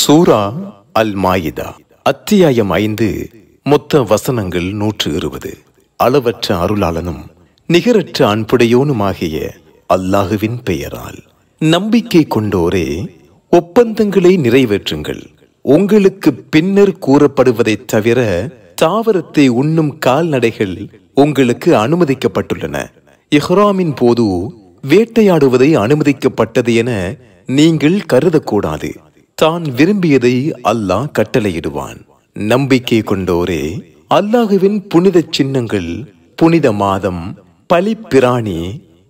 சூரா அல் மாயிதா அத்தியாயம் ஐந்து மொத்த வசனங்கள் நூற்று இருபது அளவற்ற அருளாளனும் நிகரற்ற அன்புடையோனுமாகிய அல்லாஹுவின் பெயரால் நம்பிக்கை கொண்டோரே ஒப்பந்தங்களை நிறைவேற்றுங்கள் உங்களுக்கு பின்னர் கூறப்படுவதைத் தவிர தாவரத்தை உண்ணும் கால்நடைகள் உங்களுக்கு அனுமதிக்கப்பட்டுள்ளன இஹ்ராமின் போது வேட்டையாடுவதை அனுமதிக்கப்பட்டது என நீங்கள் கருதக்கூடாது தான் விரும்பியதை அல்லாஹ் கட்டளையிடுவான் நம்பிக்கை கொண்டோரே அல்லாஹுவின் புனித சின்னங்கள் புனித மாதம் பலிப்பிராணி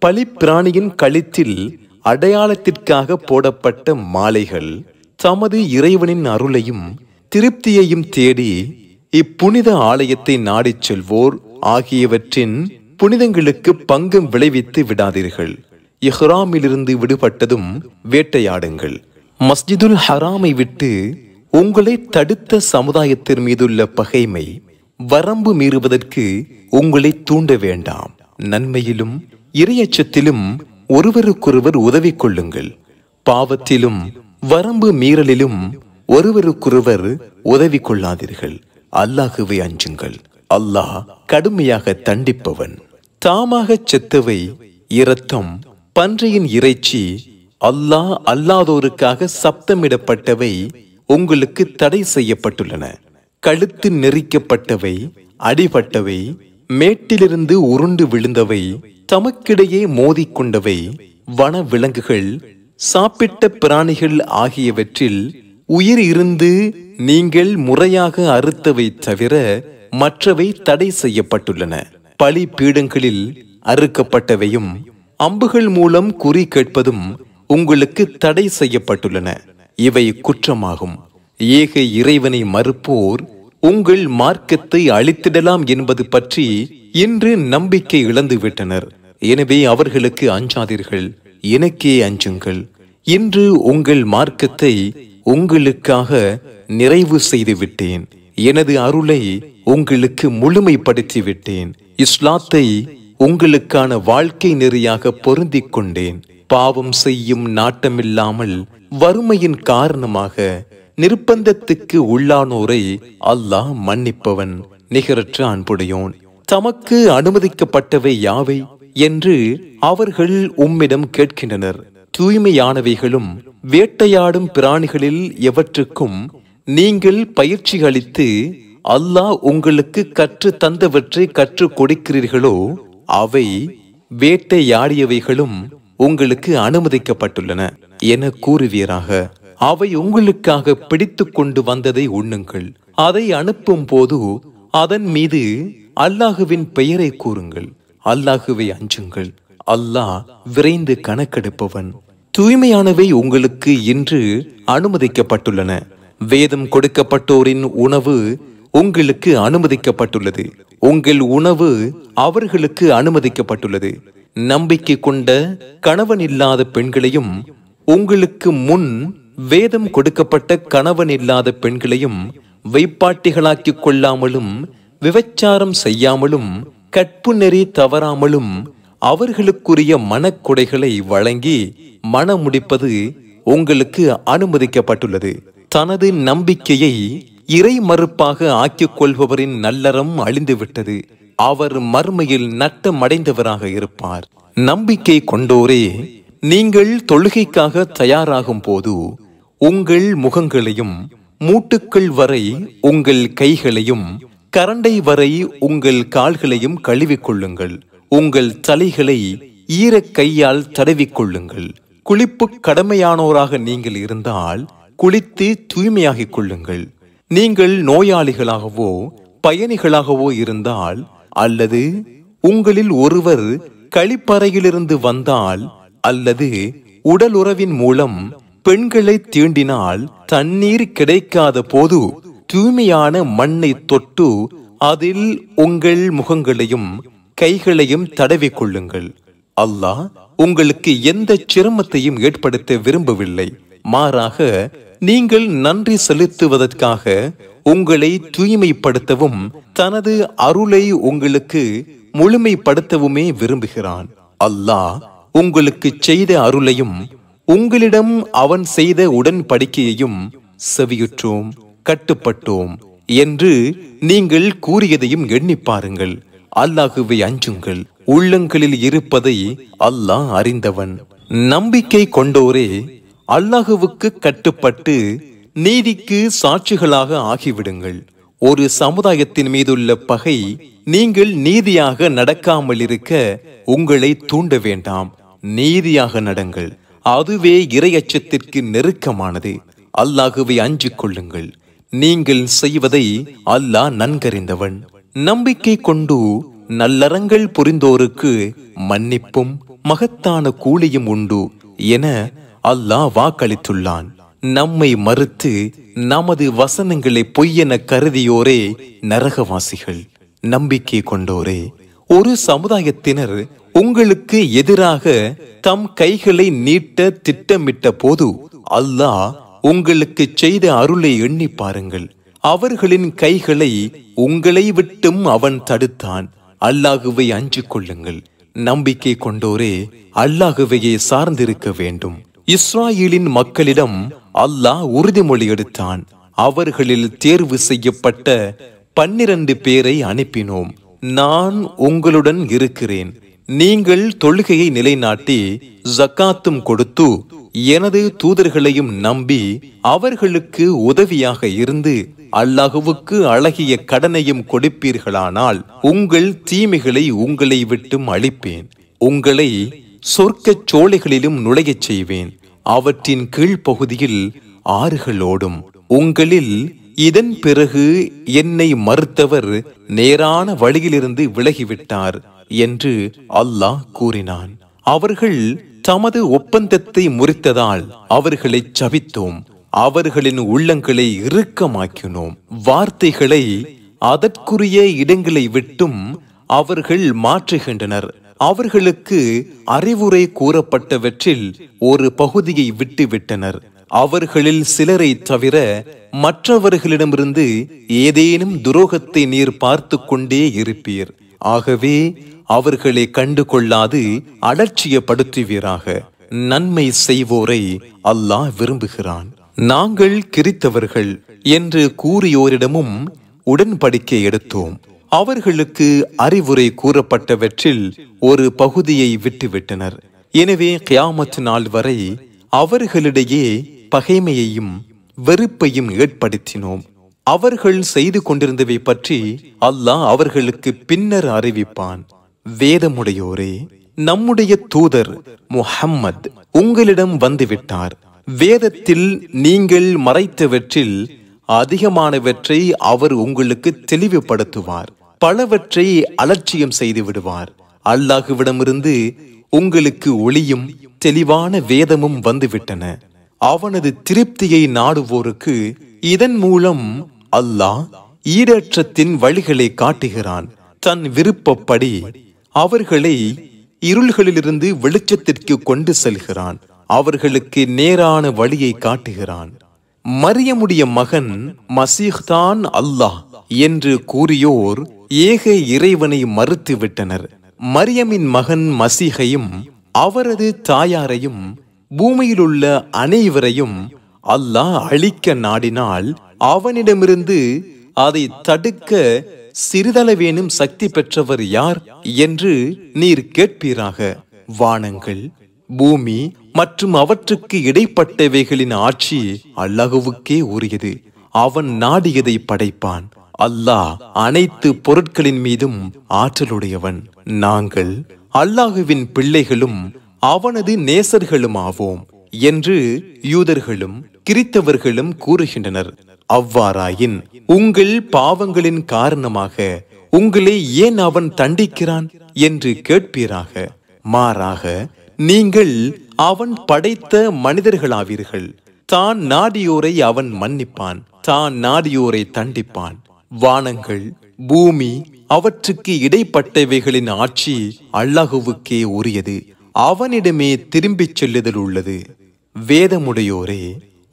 பலிப்பிராணியின் கழுத்தில் அடையாளத்திற்காக போடப்பட்ட மாலைகள் தமது இறைவனின் அருளையும் திருப்தியையும் தேடி இப்புனித ஆலயத்தை நாடிச் செல்வோர் ஆகியவற்றின் புனிதங்களுக்கு பங்கம் விளைவித்து விடாதீர்கள் இஹ்ராமிலிருந்து விடுபட்டதும் வேட்டையாடுங்கள் மஸ்ஜிதுல் ஹராமை விட்டு உங்களை தடுத்த சமுதாயத்தின் மீதுள்ள பகைமை வரம்பு மீறுவதற்கு உங்களை தூண்ட வேண்டாம் நன்மையிலும் இரையச்சத்திலும் ஒருவருக்கொருவர் உதவி கொள்ளுங்கள் பாவத்திலும் வரம்பு மீறலிலும் ஒருவருக்கொருவர் உதவி கொள்ளாதீர்கள் அல்லாஹுவை அஞ்சுங்கள் அல்லாஹ் கடுமையாக தண்டிப்பவன் தாமாக செத்தவை இரத்தம் பன்றையின் இறைச்சி அல்லாஹ் அல்லாதோருக்காக சப்தமிடப்பட்டவை உங்களுக்கு தடை செய்யப்பட்டுள்ளன கழுத்து நெறிக்கப்பட்டவை அடிபட்டவை மேட்டிலிருந்து உருண்டு விழுந்தவை தமக்கிடையே மோதிக்கொண்டவை வன விலங்குகள் சாப்பிட்ட பிராணிகள் ஆகியவற்றில் உயிர் இருந்து நீங்கள் முறையாக அறுத்தவை தவிர மற்றவை தடை செய்யப்பட்டுள்ளன பழி பீடங்களில் அறுக்கப்பட்டவையும் அம்புகள் மூலம் குறி கேட்பதும் உங்களுக்கு தடை செய்யப்பட்டுள்ளன இவை குற்றமாகும் ஏக இறைவனை மறுப்போர் உங்கள் மார்க்கத்தை அழித்திடலாம் என்பது பற்றி இன்று நம்பிக்கை இழந்துவிட்டனர் எனவே அவர்களுக்கு அஞ்சாதீர்கள் எனக்கே அஞ்சுங்கள் இன்று உங்கள் மார்க்கத்தை உங்களுக்காக நிறைவு செய்து விட்டேன் எனது அருளை உங்களுக்கு முழுமைப்படுத்தி விட்டேன் இஸ்லாத்தை உங்களுக்கான வாழ்க்கை நெறியாக பொருந்திக் கொண்டேன் பாவம் செய்யும் நாட்டமில்லாமல் வறுமையின் காரணமாக நிர்பந்தத்துக்கு உள்ளானோரை அல்லாஹ் மன்னிப்பவன் நிகரற்ற அன்புடையோன் தமக்கு அனுமதிக்கப்பட்டவை யாவை என்று அவர்கள் உம்மிடம் கேட்கின்றனர் தூய்மையானவைகளும் வேட்டையாடும் பிராணிகளில் எவற்றுக்கும் நீங்கள் பயிற்சி அளித்து அல்லாஹ் உங்களுக்கு கற்று தந்தவற்றை கற்றுக் கொடுக்கிறீர்களோ அவை வேட்டையாடியவைகளும் உங்களுக்கு அனுமதிக்கப்பட்டுள்ளன என கூறுவீராக அவை உங்களுக்காக பிடித்து கொண்டு வந்ததை உண்ணுங்கள் அதை அனுப்பும் போது அதன் மீது அல்லாஹுவின் பெயரை கூறுங்கள் அல்லாஹுவை அஞ்சுங்கள் அல்லாஹ் விரைந்து கணக்கெடுப்பவன் தூய்மையானவை உங்களுக்கு இன்று அனுமதிக்கப்பட்டுள்ளன வேதம் கொடுக்கப்பட்டோரின் உணவு உங்களுக்கு அனுமதிக்கப்பட்டுள்ளது உங்கள் உணவு அவர்களுக்கு அனுமதிக்கப்பட்டுள்ளது நம்பிக்கை கொண்ட கணவன் இல்லாத பெண்களையும் உங்களுக்கு முன் வேதம் கொடுக்கப்பட்ட கணவன் இல்லாத பெண்களையும் வைப்பாட்டிகளாக்கிக் கொள்ளாமலும் விபச்சாரம் செய்யாமலும் கற்பு நெறி தவறாமலும் அவர்களுக்குரிய மனக்குடைகளை வழங்கி முடிப்பது உங்களுக்கு அனுமதிக்கப்பட்டுள்ளது தனது நம்பிக்கையை இறை மறுப்பாக ஆக்கிக் கொள்பவரின் நல்லறம் அழிந்துவிட்டது அவர் மர்மையில் நட்டமடைந்தவராக இருப்பார் நம்பிக்கை கொண்டோரே நீங்கள் தொழுகைக்காக தயாராகும் போது உங்கள் முகங்களையும் மூட்டுக்கள் வரை உங்கள் கைகளையும் கரண்டை வரை உங்கள் கால்களையும் கழுவிக்கொள்ளுங்கள் உங்கள் தலைகளை ஈரக் கையால் தடவிக்கொள்ளுங்கள் குளிப்பு கடமையானோராக நீங்கள் இருந்தால் குளித்து தூய்மையாகிக் கொள்ளுங்கள் நீங்கள் நோயாளிகளாகவோ பயணிகளாகவோ இருந்தால் அல்லது உங்களில் ஒருவர் கழிப்பறையிலிருந்து வந்தால் அல்லது உடல் உறவின் மூலம் பெண்களை தீண்டினால் தண்ணீர் கிடைக்காத போது தூய்மையான மண்ணை தொட்டு அதில் உங்கள் முகங்களையும் கைகளையும் தடவிக்கொள்ளுங்கள் அல்லாஹ் உங்களுக்கு எந்த சிரமத்தையும் ஏற்படுத்த விரும்பவில்லை மாறாக நீங்கள் நன்றி செலுத்துவதற்காக உங்களை தூய்மைப்படுத்தவும் தனது அருளை உங்களுக்கு முழுமைப்படுத்தவுமே விரும்புகிறான் அல்லாஹ் உங்களுக்கு செய்த அருளையும் உங்களிடம் அவன் செய்த உடன்படிக்கையையும் செவியுற்றோம் கட்டுப்பட்டோம் என்று நீங்கள் கூறியதையும் எண்ணி பாருங்கள் அல்லாஹுவை அஞ்சுங்கள் உள்ளங்களில் இருப்பதை அல்லாஹ் அறிந்தவன் நம்பிக்கை கொண்டோரே அல்லாஹுவுக்கு கட்டுப்பட்டு நீதிக்கு சாட்சிகளாக ஆகிவிடுங்கள் ஒரு சமுதாயத்தின் மீதுள்ள பகை நீங்கள் நீதியாக நடக்காமல் இருக்க உங்களை தூண்ட வேண்டாம் நீதியாக நடங்கள் அதுவே இரையச்சத்திற்கு நெருக்கமானது அல்லாஹுவை அஞ்சு கொள்ளுங்கள் நீங்கள் செய்வதை அல்லாஹ் நன்கறிந்தவன் நம்பிக்கை கொண்டு நல்லறங்கள் புரிந்தோருக்கு மன்னிப்பும் மகத்தான கூலியும் உண்டு என அல்லாஹ் வாக்களித்துள்ளான் நம்மை மறுத்து நமது வசனங்களை பொய்யென கருதியோரே நரகவாசிகள் நம்பிக்கை கொண்டோரே ஒரு சமுதாயத்தினர் உங்களுக்கு எதிராக தம் கைகளை நீட்ட திட்டமிட்ட போது அல்லாஹ் உங்களுக்கு செய்த அருளை எண்ணி பாருங்கள் அவர்களின் கைகளை உங்களை விட்டும் அவன் தடுத்தான் அல்லாஹுவை அஞ்சு கொள்ளுங்கள் நம்பிக்கை கொண்டோரே அல்லாஹுவையே சார்ந்திருக்க வேண்டும் இஸ்ராயலின் மக்களிடம் அல்லாஹ் உறுதிமொழி எடுத்தான் அவர்களில் தேர்வு செய்யப்பட்ட பன்னிரண்டு பேரை அனுப்பினோம் நான் உங்களுடன் இருக்கிறேன் நீங்கள் தொழுகையை நிலைநாட்டி ஜக்காத்தும் கொடுத்து எனது தூதர்களையும் நம்பி அவர்களுக்கு உதவியாக இருந்து அல்லாஹுவுக்கு அழகிய கடனையும் கொடுப்பீர்களானால் உங்கள் தீமைகளை உங்களை விட்டும் அழிப்பேன் உங்களை சொர்க்கச் சோலைகளிலும் நுழையச் செய்வேன் அவற்றின் கீழ்ப்பகுதியில் ஆறுகள் ஓடும் உங்களில் இதன் பிறகு என்னை மறுத்தவர் நேரான வழியிலிருந்து விலகிவிட்டார் என்று அல்லாஹ் கூறினான் அவர்கள் தமது ஒப்பந்தத்தை முறித்ததால் அவர்களை சபித்தோம் அவர்களின் உள்ளங்களை இறுக்கமாக்கினோம் வார்த்தைகளை அதற்குரிய இடங்களை விட்டும் அவர்கள் மாற்றுகின்றனர் அவர்களுக்கு அறிவுரை கூறப்பட்டவற்றில் ஒரு பகுதியை விட்டுவிட்டனர் அவர்களில் சிலரை தவிர மற்றவர்களிடமிருந்து ஏதேனும் துரோகத்தை நீர் பார்த்து கொண்டே இருப்பீர் ஆகவே அவர்களை கண்டு கொள்ளாது அலட்சியப்படுத்துவீராக நன்மை செய்வோரை அல்லாஹ் விரும்புகிறான் நாங்கள் கிரித்தவர்கள் என்று கூறியோரிடமும் உடன்படிக்கை எடுத்தோம் அவர்களுக்கு அறிவுரை கூறப்பட்டவற்றில் ஒரு பகுதியை விட்டுவிட்டனர் எனவே கியாமத் நாள் வரை அவர்களிடையே பகைமையையும் வெறுப்பையும் ஏற்படுத்தினோம் அவர்கள் செய்து கொண்டிருந்தவை பற்றி அல்லாஹ் அவர்களுக்கு பின்னர் அறிவிப்பான் வேதமுடையோரே நம்முடைய தூதர் முஹம்மத் உங்களிடம் வந்துவிட்டார் வேதத்தில் நீங்கள் மறைத்தவற்றில் அதிகமானவற்றை அவர் உங்களுக்கு தெளிவுபடுத்துவார் பலவற்றை அலட்சியம் செய்து விடுவார் அல்லாஹுவிடமிருந்து உங்களுக்கு ஒளியும் தெளிவான வேதமும் வந்துவிட்டன அவனது திருப்தியை நாடுவோருக்கு இதன் மூலம் அல்லாஹ் ஈரற்றத்தின் வழிகளை காட்டுகிறான் தன் விருப்பப்படி அவர்களை இருள்களிலிருந்து வெளிச்சத்திற்கு கொண்டு செல்கிறான் அவர்களுக்கு நேரான வழியை காட்டுகிறான் மரியமுடைய மகன் மசீஹ்தான் அல்லாஹ் என்று கூறியோர் ஏக இறைவனை மறுத்துவிட்டனர் மரியமின் மகன் மசீகையும் அவரது தாயாரையும் பூமியிலுள்ள அனைவரையும் அல்லாஹ் அழிக்க நாடினால் அவனிடமிருந்து அதை தடுக்க சிறிதளவேனும் சக்தி பெற்றவர் யார் என்று நீர் கேட்பீராக வானங்கள் பூமி மற்றும் அவற்றுக்கு இடைப்பட்டவைகளின் ஆட்சி அல்லகுவுக்கே உரியது அவன் நாடியதை படைப்பான் அல்லாஹ் அனைத்து பொருட்களின் மீதும் ஆற்றலுடையவன் நாங்கள் அல்லாஹுவின் பிள்ளைகளும் அவனது நேசர்களுமாவோம் என்று யூதர்களும் கிறித்தவர்களும் கூறுகின்றனர் அவ்வாறாயின் உங்கள் பாவங்களின் காரணமாக உங்களை ஏன் அவன் தண்டிக்கிறான் என்று கேட்பீராக மாறாக நீங்கள் அவன் படைத்த மனிதர்களாவீர்கள் தான் நாடியோரை அவன் மன்னிப்பான் தான் நாடியோரை தண்டிப்பான் வானங்கள் பூமி அவற்றுக்கு இடைப்பட்டவைகளின் ஆட்சி அல்லாஹுவுக்கே உரியது அவனிடமே திரும்பிச் செல்லுதல் உள்ளது வேதமுடையோரே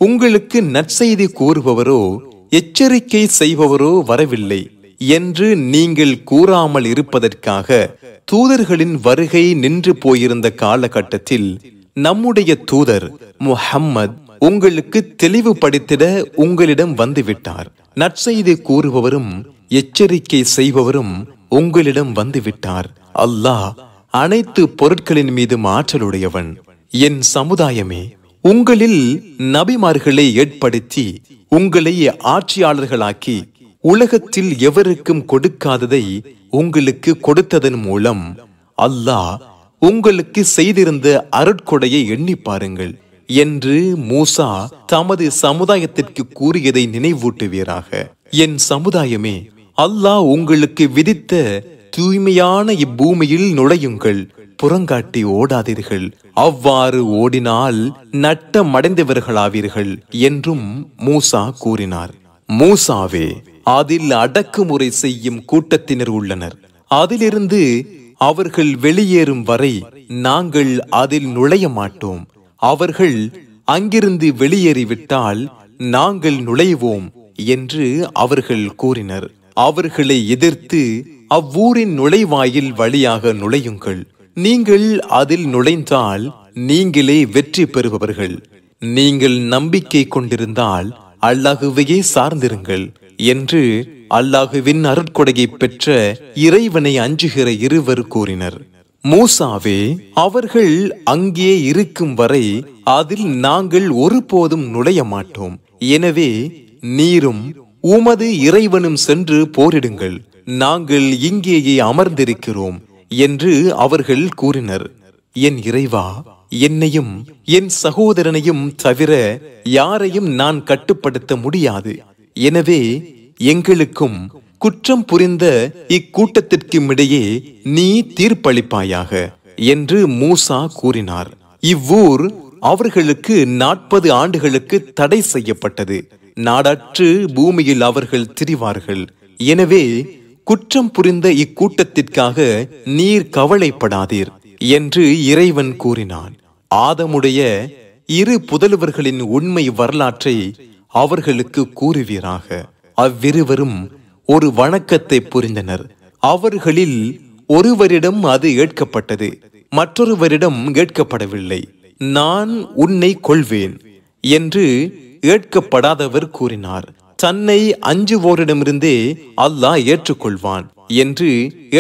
உங்களுக்கு நற்செய்தி கூறுபவரோ எச்சரிக்கை செய்பவரோ வரவில்லை என்று நீங்கள் கூறாமல் இருப்பதற்காக தூதர்களின் வருகை நின்று போயிருந்த காலகட்டத்தில் நம்முடைய தூதர் முஹம்மத் உங்களுக்கு தெளிவுபடுத்திட உங்களிடம் வந்துவிட்டார் நற்செய்தி கூறுபவரும் எச்சரிக்கை செய்பவரும் உங்களிடம் வந்துவிட்டார் அல்லாஹ் அனைத்து பொருட்களின் மீது ஆற்றலுடையவன் என் சமுதாயமே உங்களில் நபிமார்களை ஏற்படுத்தி உங்களை ஆட்சியாளர்களாக்கி உலகத்தில் எவருக்கும் கொடுக்காததை உங்களுக்கு கொடுத்ததன் மூலம் அல்லாஹ் உங்களுக்கு செய்திருந்த அருட்கொடையை எண்ணி பாருங்கள் என்று மூசா தமது சமுதாயத்திற்கு கூறியதை நினைவூட்டுவீராக என் சமுதாயமே அல்லாஹ் உங்களுக்கு விதித்த தூய்மையான இப்பூமியில் நுழையுங்கள் புறங்காட்டி ஓடாதீர்கள் அவ்வாறு ஓடினால் நட்டம் அடைந்தவர்களாவீர்கள் என்றும் மூசா கூறினார் மூசாவே அதில் அடக்குமுறை செய்யும் கூட்டத்தினர் உள்ளனர் அதிலிருந்து அவர்கள் வெளியேறும் வரை நாங்கள் அதில் நுழைய மாட்டோம் அவர்கள் அங்கிருந்து வெளியேறிவிட்டால் நாங்கள் நுழைவோம் என்று அவர்கள் கூறினர் அவர்களை எதிர்த்து அவ்வூரின் நுழைவாயில் வழியாக நுழையுங்கள் நீங்கள் அதில் நுழைந்தால் நீங்களே வெற்றி பெறுபவர்கள் நீங்கள் நம்பிக்கை கொண்டிருந்தால் அல்லாகுவையே சார்ந்திருங்கள் என்று அல்லாஹுவின் அருட்கொடையை பெற்ற இறைவனை அஞ்சுகிற இருவர் கூறினர் மூசாவே அவர்கள் அங்கே இருக்கும் வரை அதில் நாங்கள் ஒருபோதும் நுழைய மாட்டோம் எனவே நீரும் உமது இறைவனும் சென்று போரிடுங்கள் நாங்கள் இங்கேயே அமர்ந்திருக்கிறோம் என்று அவர்கள் கூறினர் என் இறைவா என்னையும் என் சகோதரனையும் தவிர யாரையும் நான் கட்டுப்படுத்த முடியாது எனவே எங்களுக்கும் குற்றம் புரிந்த இக்கூட்டத்திற்கும் இடையே நீ தீர்ப்பளிப்பாயாக என்று மூசா கூறினார் இவ்வூர் அவர்களுக்கு நாற்பது ஆண்டுகளுக்கு தடை செய்யப்பட்டது நாடற்று பூமியில் அவர்கள் திரிவார்கள் எனவே குற்றம் புரிந்த இக்கூட்டத்திற்காக நீர் கவலைப்படாதீர் என்று இறைவன் கூறினான் ஆதமுடைய இரு புதல்வர்களின் உண்மை வரலாற்றை அவர்களுக்கு கூறுவீராக அவ்விருவரும் ஒரு வணக்கத்தை புரிந்தனர் அவர்களில் ஒருவரிடம் அது ஏற்கப்பட்டது மற்றொருவரிடம் கேட்கப்படவில்லை நான் உன்னை கொள்வேன் என்று ஏற்கப்படாதவர் கூறினார் தன்னை அஞ்சுவோரிடமிருந்தே அல்லாஹ் ஏற்றுக்கொள்வான் என்று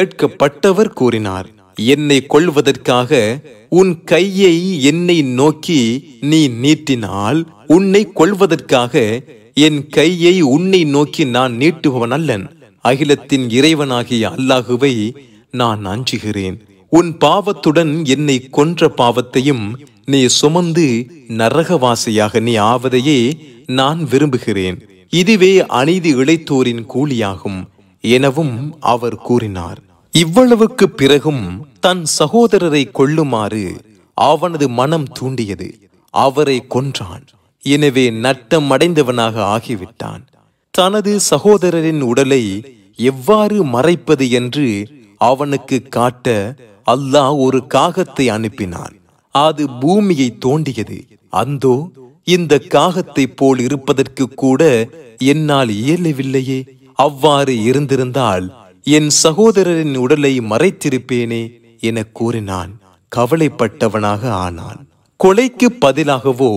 ஏற்கப்பட்டவர் கூறினார் என்னை கொள்வதற்காக உன் கையை என்னை நோக்கி நீ நீட்டினால் உன்னை கொள்வதற்காக என் கையை உன்னை நோக்கி நான் நீட்டுபவன் அல்லன் அகிலத்தின் இறைவனாகிய அல்லாஹுவை நான் அஞ்சுகிறேன் உன் பாவத்துடன் என்னை கொன்ற பாவத்தையும் நீ சுமந்து நரகவாசியாக நீ ஆவதையே நான் விரும்புகிறேன் இதுவே அநீதி இழைத்தோரின் கூலியாகும் எனவும் அவர் கூறினார் இவ்வளவுக்கு பிறகும் தன் சகோதரரை கொள்ளுமாறு அவனது மனம் தூண்டியது அவரை கொன்றான் எனவே நட்டம் அடைந்தவனாக ஆகிவிட்டான் தனது சகோதரரின் உடலை எவ்வாறு மறைப்பது என்று அவனுக்கு காட்ட அல்லாஹ் ஒரு காகத்தை அனுப்பினான் அது பூமியை தோண்டியது அந்தோ இந்த காகத்தை போல் இருப்பதற்கு கூட என்னால் இயலவில்லையே அவ்வாறு இருந்திருந்தால் என் சகோதரரின் உடலை மறைத்திருப்பேனே என கூறினான் கவலைப்பட்டவனாக ஆனான் கொலைக்கு பதிலாகவோ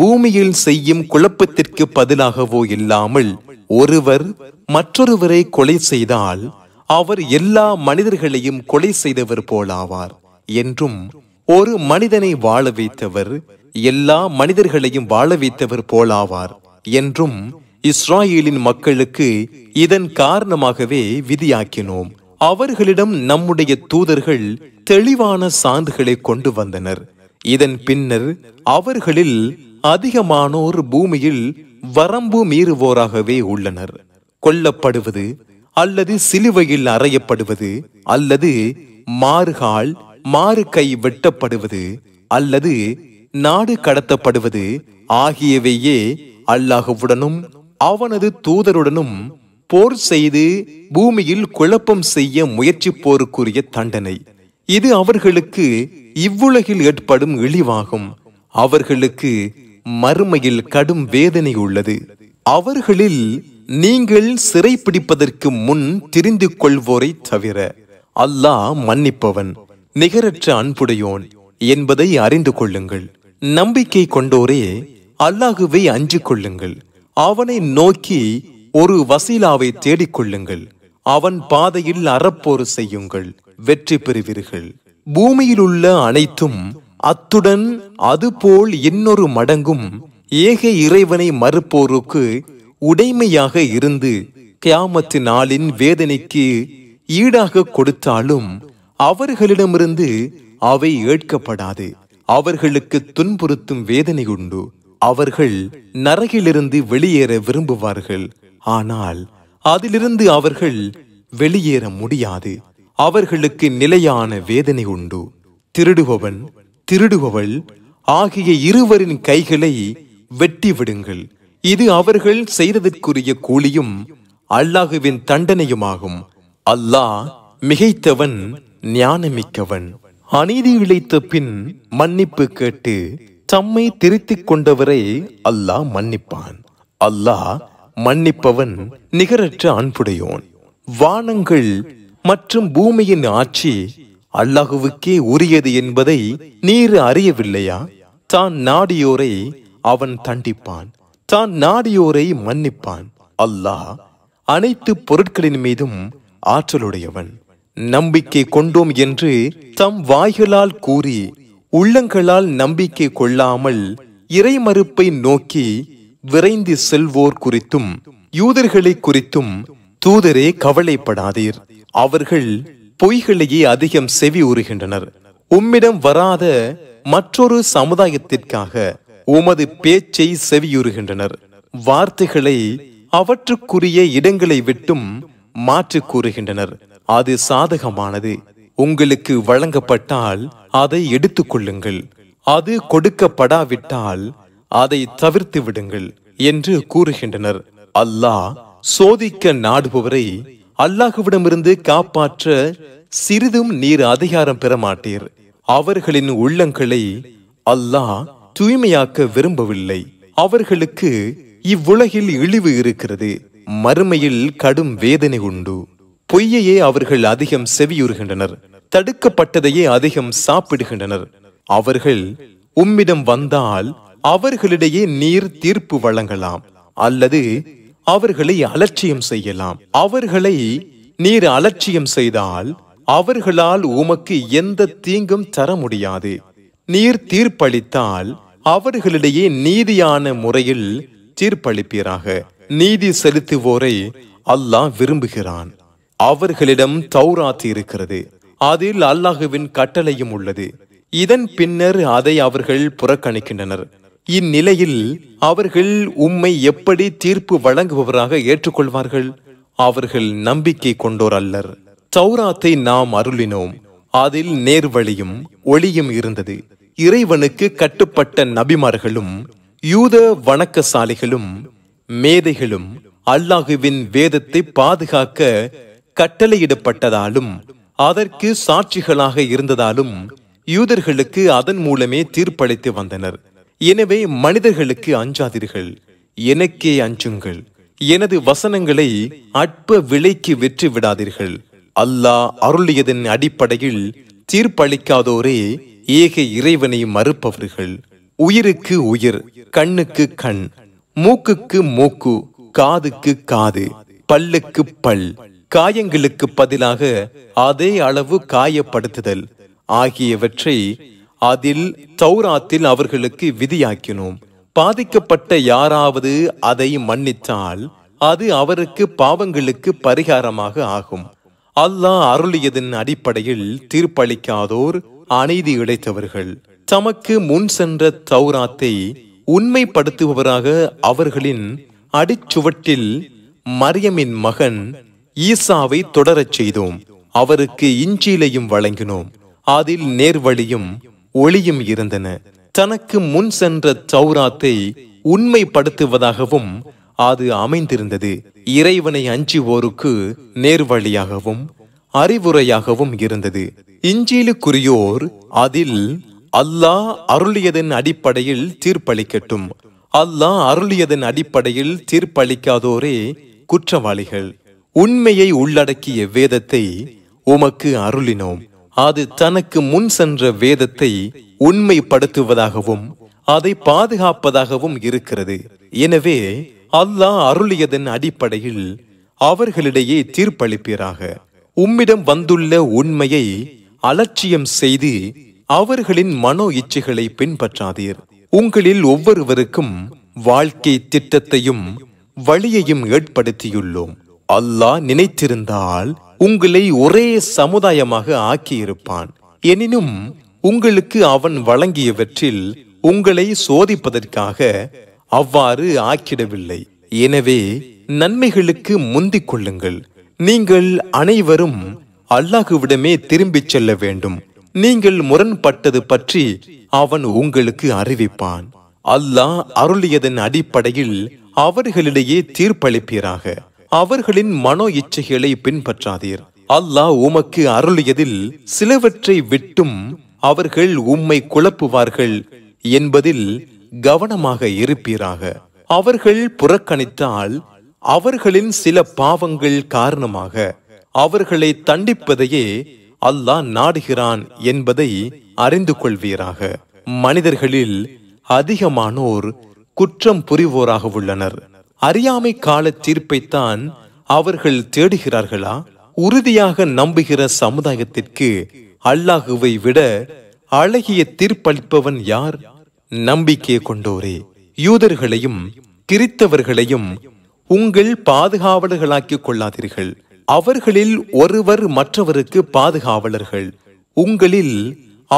பூமியில் செய்யும் குழப்பத்திற்கு பதிலாகவோ இல்லாமல் ஒருவர் மற்றொருவரை கொலை செய்தால் அவர் எல்லா மனிதர்களையும் கொலை செய்தவர் போலாவார் என்றும் ஒரு மனிதனை வாழ வைத்தவர் எல்லா மனிதர்களையும் வாழ வைத்தவர் போலாவார் என்றும் இஸ்ராயேலின் மக்களுக்கு இதன் காரணமாகவே விதியாக்கினோம் அவர்களிடம் நம்முடைய தூதர்கள் தெளிவான சான்றுகளை கொண்டு வந்தனர் இதன் பின்னர் அவர்களில் அதிகமானோர் பூமியில் வரம்பு மீறுவோராகவே உள்ளனர் கொல்லப்படுவது அல்லது சிலுவையில் அறையப்படுவது அல்லது மாறுகால் மாறு கை வெட்டப்படுவது அல்லது நாடு கடத்தப்படுவது ஆகியவையே அல்லாஹுவுடனும் அவனது தூதருடனும் போர் செய்து பூமியில் குழப்பம் செய்ய முயற்சிப்போருக்குரிய தண்டனை இது அவர்களுக்கு இவ்வுலகில் ஏற்படும் இழிவாகும் அவர்களுக்கு மறுமையில் கடும் வேதனை உள்ளது அவர்களில் நீங்கள் சிறை பிடிப்பதற்கு முன் தெரிந்து கொள்வோரை தவிர அல்லாஹ் மன்னிப்பவன் நிகரற்ற அன்புடையோன் என்பதை அறிந்து கொள்ளுங்கள் நம்பிக்கை கொண்டோரே அல்லாஹுவை அஞ்சு கொள்ளுங்கள் அவனை நோக்கி ஒரு வசீலாவை தேடிக்கொள்ளுங்கள் அவன் பாதையில் அறப்போர் செய்யுங்கள் வெற்றி பெறுவீர்கள் பூமியில் உள்ள அனைத்தும் அத்துடன் அதுபோல் இன்னொரு மடங்கும் ஏக இறைவனை மறுப்போருக்கு உடைமையாக இருந்து கியாமத்து நாளின் வேதனைக்கு ஈடாக கொடுத்தாலும் அவர்களிடமிருந்து அவை ஏற்கப்படாது அவர்களுக்கு துன்புறுத்தும் வேதனை உண்டு அவர்கள் நரகிலிருந்து வெளியேற விரும்புவார்கள் ஆனால் அதிலிருந்து அவர்கள் வெளியேற முடியாது அவர்களுக்கு நிலையான வேதனை உண்டு திருடுபவன் திருடுபவள் ஆகிய இருவரின் கைகளை வெட்டி விடுங்கள் இது அவர்கள் செய்ததற்குரிய கூலியும் அல்லாஹுவின் தண்டனையுமாகும் அல்லாஹ் மிகைத்தவன் ஞானமிக்கவன் அநீதி இழைத்த பின் மன்னிப்பு கேட்டு தம்மை திருத்திக் கொண்டவரை அல்லாஹ் மன்னிப்பான் அல்லாஹ் மன்னிப்பவன் நிகரற்ற அன்புடையோன் வானங்கள் மற்றும் பூமியின் ஆட்சி அல்லாஹுவுக்கே உரியது என்பதை நீர் அறியவில்லையா தான் நாடியோரை அவன் தண்டிப்பான் தான் நாடியோரை மன்னிப்பான் அல்லாஹ் அனைத்து பொருட்களின் மீதும் ஆற்றலுடையவன் நம்பிக்கை கொண்டோம் என்று தம் வாய்களால் கூறி உள்ளங்களால் நம்பிக்கை கொள்ளாமல் இறைமறுப்பை நோக்கி விரைந்து செல்வோர் குறித்தும் யூதர்களை குறித்தும் தூதரே கவலைப்படாதீர் அவர்கள் பொய்களையே அதிகம் செவி உறுகின்றனர் உம்மிடம் வராத மற்றொரு சமுதாயத்திற்காக உமது பேச்சை செவியுறுகின்றனர் வார்த்தைகளை அவற்றுக்குரிய இடங்களை விட்டும் மாற்றி கூறுகின்றனர் அது சாதகமானது உங்களுக்கு வழங்கப்பட்டால் அதை எடுத்துக்கொள்ளுங்கள் அது கொடுக்கப்படாவிட்டால் அதை தவிர்த்து விடுங்கள் என்று கூறுகின்றனர் அல்லாஹ் சோதிக்க நாடுபவரை அல்லாஹுவிடமிருந்து காப்பாற்ற சிறிதும் நீர் அதிகாரம் பெறமாட்டீர் அவர்களின் உள்ளங்களை அல்லாஹ் தூய்மையாக்க விரும்பவில்லை அவர்களுக்கு இவ்வுலகில் இழிவு இருக்கிறது மறுமையில் கடும் வேதனை உண்டு பொய்யையே அவர்கள் அதிகம் செவியுறுகின்றனர் தடுக்கப்பட்டதையே அதிகம் சாப்பிடுகின்றனர் அவர்கள் உம்மிடம் வந்தால் அவர்களிடையே நீர் தீர்ப்பு வழங்கலாம் அல்லது அவர்களை அலட்சியம் செய்யலாம் அவர்களை நீர் அலட்சியம் செய்தால் அவர்களால் உமக்கு எந்த தீங்கும் தர முடியாது நீர் தீர்ப்பளித்தால் அவர்களிடையே நீதியான முறையில் தீர்ப்பளிப்பீராக நீதி செலுத்துவோரை அல்லாஹ் விரும்புகிறான் அவர்களிடம் தௌராத் இருக்கிறது அதில் அல்லாஹுவின் கட்டளையும் உள்ளது இதன் பின்னர் அதை அவர்கள் புறக்கணிக்கின்றனர் இந்நிலையில் அவர்கள் உம்மை எப்படி தீர்ப்பு வழங்குபவராக ஏற்றுக்கொள்வார்கள் அவர்கள் நம்பிக்கை கொண்டோர் அல்லர் சௌராத்தை நாம் அருளினோம் அதில் நேர்வழியும் ஒளியும் இருந்தது இறைவனுக்கு கட்டுப்பட்ட நபிமார்களும் யூத வணக்கசாலிகளும் மேதைகளும் அல்லாஹுவின் வேதத்தை பாதுகாக்க கட்டளையிடப்பட்டதாலும் அதற்கு சாட்சிகளாக இருந்ததாலும் யூதர்களுக்கு அதன் மூலமே தீர்ப்பளித்து வந்தனர் எனவே மனிதர்களுக்கு அஞ்சாதீர்கள் எனக்கே அஞ்சுங்கள் எனது வசனங்களை அற்ப விலைக்கு விற்று விடாதீர்கள் அல்லாஹ் அருளியதன் அடிப்படையில் தீர்ப்பளிக்காதோரே ஏக இறைவனை மறுப்பவர்கள் உயிருக்கு உயிர் கண்ணுக்கு கண் மூக்குக்கு மூக்கு காதுக்கு காது பல்லுக்கு பல் காயங்களுக்கு பதிலாக அதே அளவு காயப்படுத்துதல் ஆகியவற்றை அதில் சௌராத்தில் அவர்களுக்கு விதியாக்கினோம் பாதிக்கப்பட்ட யாராவது அதை மன்னித்தால் அது அவருக்கு பாவங்களுக்கு பரிகாரமாக ஆகும் அல்லாஹ் அருளியதன் அடிப்படையில் தீர்ப்பளிக்காதோர் அநீதி இழைத்தவர்கள் தமக்கு முன் சென்ற தௌராத்தை உண்மைப்படுத்துபவராக அவர்களின் அடிச்சுவட்டில் மரியமின் மகன் ஈசாவை தொடரச் செய்தோம் அவருக்கு இஞ்சியிலையும் வழங்கினோம் அதில் நேர்வழியும் ஒளியும் இருந்தன தனக்கு முன் சென்ற சௌராத்தை உண்மைப்படுத்துவதாகவும் அது அமைந்திருந்தது இறைவனை அஞ்சுவோருக்கு நேர்வழியாகவும் அறிவுரையாகவும் இருந்தது இஞ்சியிலுக்குரியோர் அதில் அல்லாஹ் அருளியதன் அடிப்படையில் தீர்ப்பளிக்கட்டும் அல்லாஹ் அருளியதன் அடிப்படையில் தீர்ப்பளிக்காதோரே குற்றவாளிகள் உண்மையை உள்ளடக்கிய வேதத்தை உமக்கு அருளினோம் அது தனக்கு முன் சென்ற வேதத்தை உண்மைப்படுத்துவதாகவும் அதை பாதுகாப்பதாகவும் இருக்கிறது எனவே அல்லாஹ் அருளியதன் அடிப்படையில் அவர்களிடையே தீர்ப்பளிப்பீராக உம்மிடம் வந்துள்ள உண்மையை அலட்சியம் செய்து அவர்களின் மனோ இச்சைகளை பின்பற்றாதீர் உங்களில் ஒவ்வொருவருக்கும் வாழ்க்கை திட்டத்தையும் வழியையும் ஏற்படுத்தியுள்ளோம் அல்லாஹ் நினைத்திருந்தால் உங்களை ஒரே சமுதாயமாக ஆக்கியிருப்பான் எனினும் உங்களுக்கு அவன் வழங்கியவற்றில் உங்களை சோதிப்பதற்காக அவ்வாறு ஆக்கிடவில்லை எனவே நன்மைகளுக்கு முந்திக் கொள்ளுங்கள் நீங்கள் அனைவரும் அல்லாஹுவிடமே திரும்பிச் செல்ல வேண்டும் நீங்கள் முரண்பட்டது பற்றி அவன் உங்களுக்கு அறிவிப்பான் அல்லாஹ் அருளியதன் அடிப்படையில் அவர்களிடையே தீர்ப்பளிப்பீராக அவர்களின் மனோ இச்சைகளை பின்பற்றாதீர் அல்லாஹ் உமக்கு அருளியதில் சிலவற்றை விட்டும் அவர்கள் உம்மை குழப்புவார்கள் என்பதில் கவனமாக இருப்பீராக அவர்கள் புறக்கணித்தால் அவர்களின் சில பாவங்கள் காரணமாக அவர்களை தண்டிப்பதையே அல்லாஹ் நாடுகிறான் என்பதை அறிந்து கொள்வீராக மனிதர்களில் அதிகமானோர் குற்றம் புரிவோராக உள்ளனர் அறியாமை கால தீர்ப்பைத்தான் அவர்கள் தேடுகிறார்களா உறுதியாக நம்புகிற சமுதாயத்திற்கு அல்லாஹுவை விட அழகிய தீர்ப்பளிப்பவன் யார் நம்பிக்கை கொண்டோரே யூதர்களையும் கிறித்தவர்களையும் உங்கள் பாதுகாவலர்களாக்கிக் கொள்ளாதீர்கள் அவர்களில் ஒருவர் மற்றவருக்கு பாதுகாவலர்கள் உங்களில்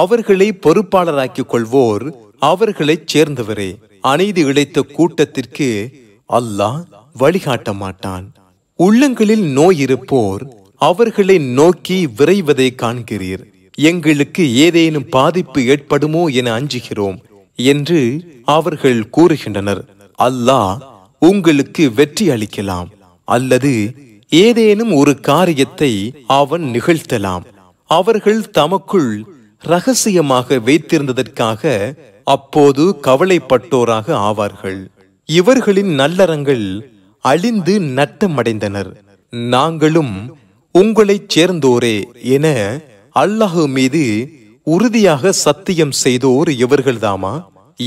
அவர்களை பொறுப்பாளராக்கிக் கொள்வோர் அவர்களைச் சேர்ந்தவரே அநீதி இழைத்த கூட்டத்திற்கு அல்லாஹ் வழிகாட்ட மாட்டான் உள்ளங்களில் நோய் இருப்போர் அவர்களை நோக்கி விரைவதை காண்கிறீர் எங்களுக்கு ஏதேனும் பாதிப்பு ஏற்படுமோ என அஞ்சுகிறோம் என்று அவர்கள் கூறுகின்றனர் அல்லாஹ் உங்களுக்கு வெற்றி அளிக்கலாம் அல்லது ஏதேனும் ஒரு காரியத்தை அவன் நிகழ்த்தலாம் அவர்கள் தமக்குள் ரகசியமாக வைத்திருந்ததற்காக அப்போது கவலைப்பட்டோராக ஆவார்கள் இவர்களின் நல்லறங்கள் அழிந்து நட்டமடைந்தனர் நாங்களும் உங்களைச் சேர்ந்தோரே என அல்லாஹு மீது உறுதியாக சத்தியம் செய்தோர் இவர்கள்தாமா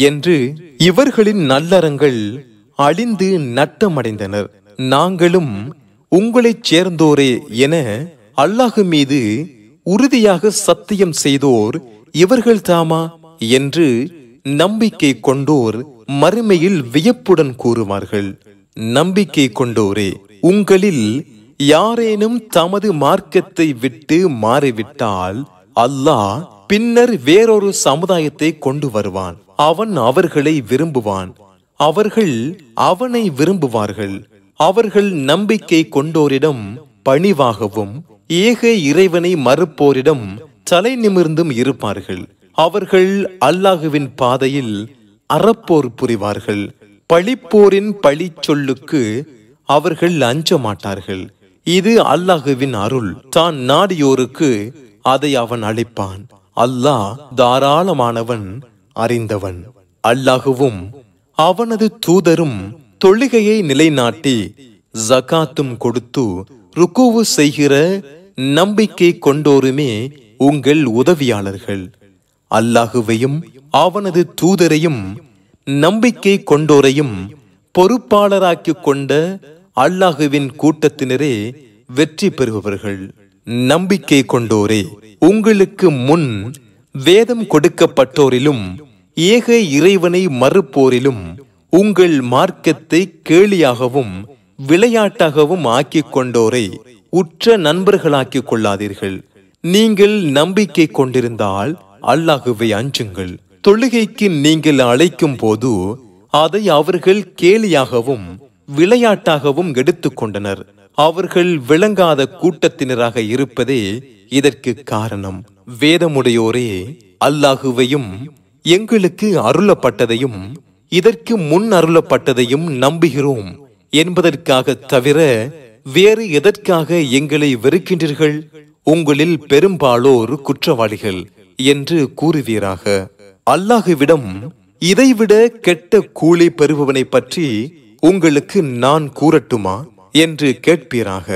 என்று இவர்களின் நல்லறங்கள் அழிந்து நட்டமடைந்தனர் நாங்களும் உங்களைச் சேர்ந்தோரே என அல்லாஹு மீது உறுதியாக சத்தியம் செய்தோர் இவர்கள்தாமா என்று நம்பிக்கை கொண்டோர் மறுமையில் வியப்புடன் கூறுவார்கள் நம்பிக்கை கொண்டோரே உங்களில் யாரேனும் தமது மார்க்கத்தை விட்டு மாறிவிட்டால் அல்லாஹ் பின்னர் வேறொரு சமுதாயத்தை கொண்டு வருவான் அவன் அவர்களை விரும்புவான் அவர்கள் அவனை விரும்புவார்கள் அவர்கள் நம்பிக்கை கொண்டோரிடம் பணிவாகவும் ஏக இறைவனை மறுப்போரிடம் தலை நிமிர்ந்தும் இருப்பார்கள் அவர்கள் அல்லாஹுவின் பாதையில் அறப்போர் புரிவார்கள் பழிப்போரின் பழி சொல்லுக்கு அவர்கள் அஞ்ச மாட்டார்கள் இது அல்லாஹுவின் அருள் தான் நாடியோருக்கு அதை அவன் அளிப்பான் அல்லாஹ் தாராளமானவன் அறிந்தவன் அல்லாஹுவும் அவனது தூதரும் தொழுகையை நிலைநாட்டி ஜகாத்தும் கொடுத்து ருக்குவு செய்கிற நம்பிக்கை கொண்டோருமே உங்கள் உதவியாளர்கள் அல்லாஹுவையும் அவனது தூதரையும் நம்பிக்கை கொண்டோரையும் பொறுப்பாளராக்கி கொண்ட அல்லாஹுவின் கூட்டத்தினரே வெற்றி பெறுபவர்கள் நம்பிக்கை கொண்டோரே உங்களுக்கு முன் வேதம் கொடுக்கப்பட்டோரிலும் ஏக இறைவனை மறுப்போரிலும் உங்கள் மார்க்கத்தை கேலியாகவும் விளையாட்டாகவும் ஆக்கிக் கொண்டோரை உற்ற நண்பர்களாக்கிக் கொள்ளாதீர்கள் நீங்கள் நம்பிக்கை கொண்டிருந்தால் அல்லாஹுவை அஞ்சுங்கள் தொழுகைக்கு நீங்கள் அழைக்கும் போது அதை அவர்கள் கேலியாகவும் விளையாட்டாகவும் எடுத்துக்கொண்டனர் அவர்கள் விளங்காத கூட்டத்தினராக இருப்பதே இதற்கு காரணம் வேதமுடையோரே அல்லாஹுவையும் எங்களுக்கு அருளப்பட்டதையும் இதற்கு முன் அருளப்பட்டதையும் நம்புகிறோம் என்பதற்காக தவிர வேறு எதற்காக எங்களை வெறுக்கின்றீர்கள் உங்களில் பெரும்பாலோர் குற்றவாளிகள் என்று கூறுவீராக அல்லாஹுவிடம் இதைவிட கெட்ட கூலி பெறுபவனை பற்றி உங்களுக்கு நான் கூறட்டுமா என்று கேட்பீராக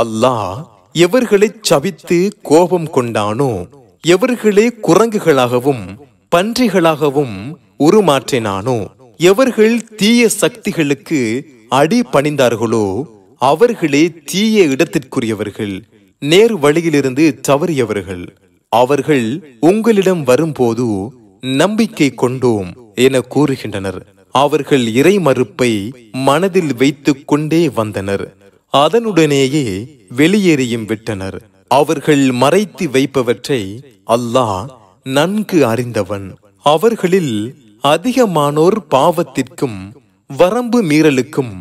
அல்லாஹ் எவர்களை சவித்து கோபம் கொண்டானோ எவர்களே குரங்குகளாகவும் பன்றிகளாகவும் உருமாற்றினானோ எவர்கள் தீய சக்திகளுக்கு அடி பணிந்தார்களோ அவர்களே தீய இடத்திற்குரியவர்கள் நேர் வழியிலிருந்து தவறியவர்கள் அவர்கள் உங்களிடம் வரும்போது நம்பிக்கை கொண்டோம் என கூறுகின்றனர் அவர்கள் இறை மறுப்பை மனதில் வைத்துக் கொண்டே வந்தனர் அதனுடனேயே வெளியேறியும் விட்டனர் அவர்கள் மறைத்து வைப்பவற்றை அல்லாஹ் நன்கு அறிந்தவன் அவர்களில் அதிகமானோர் பாவத்திற்கும் வரம்பு மீறலுக்கும்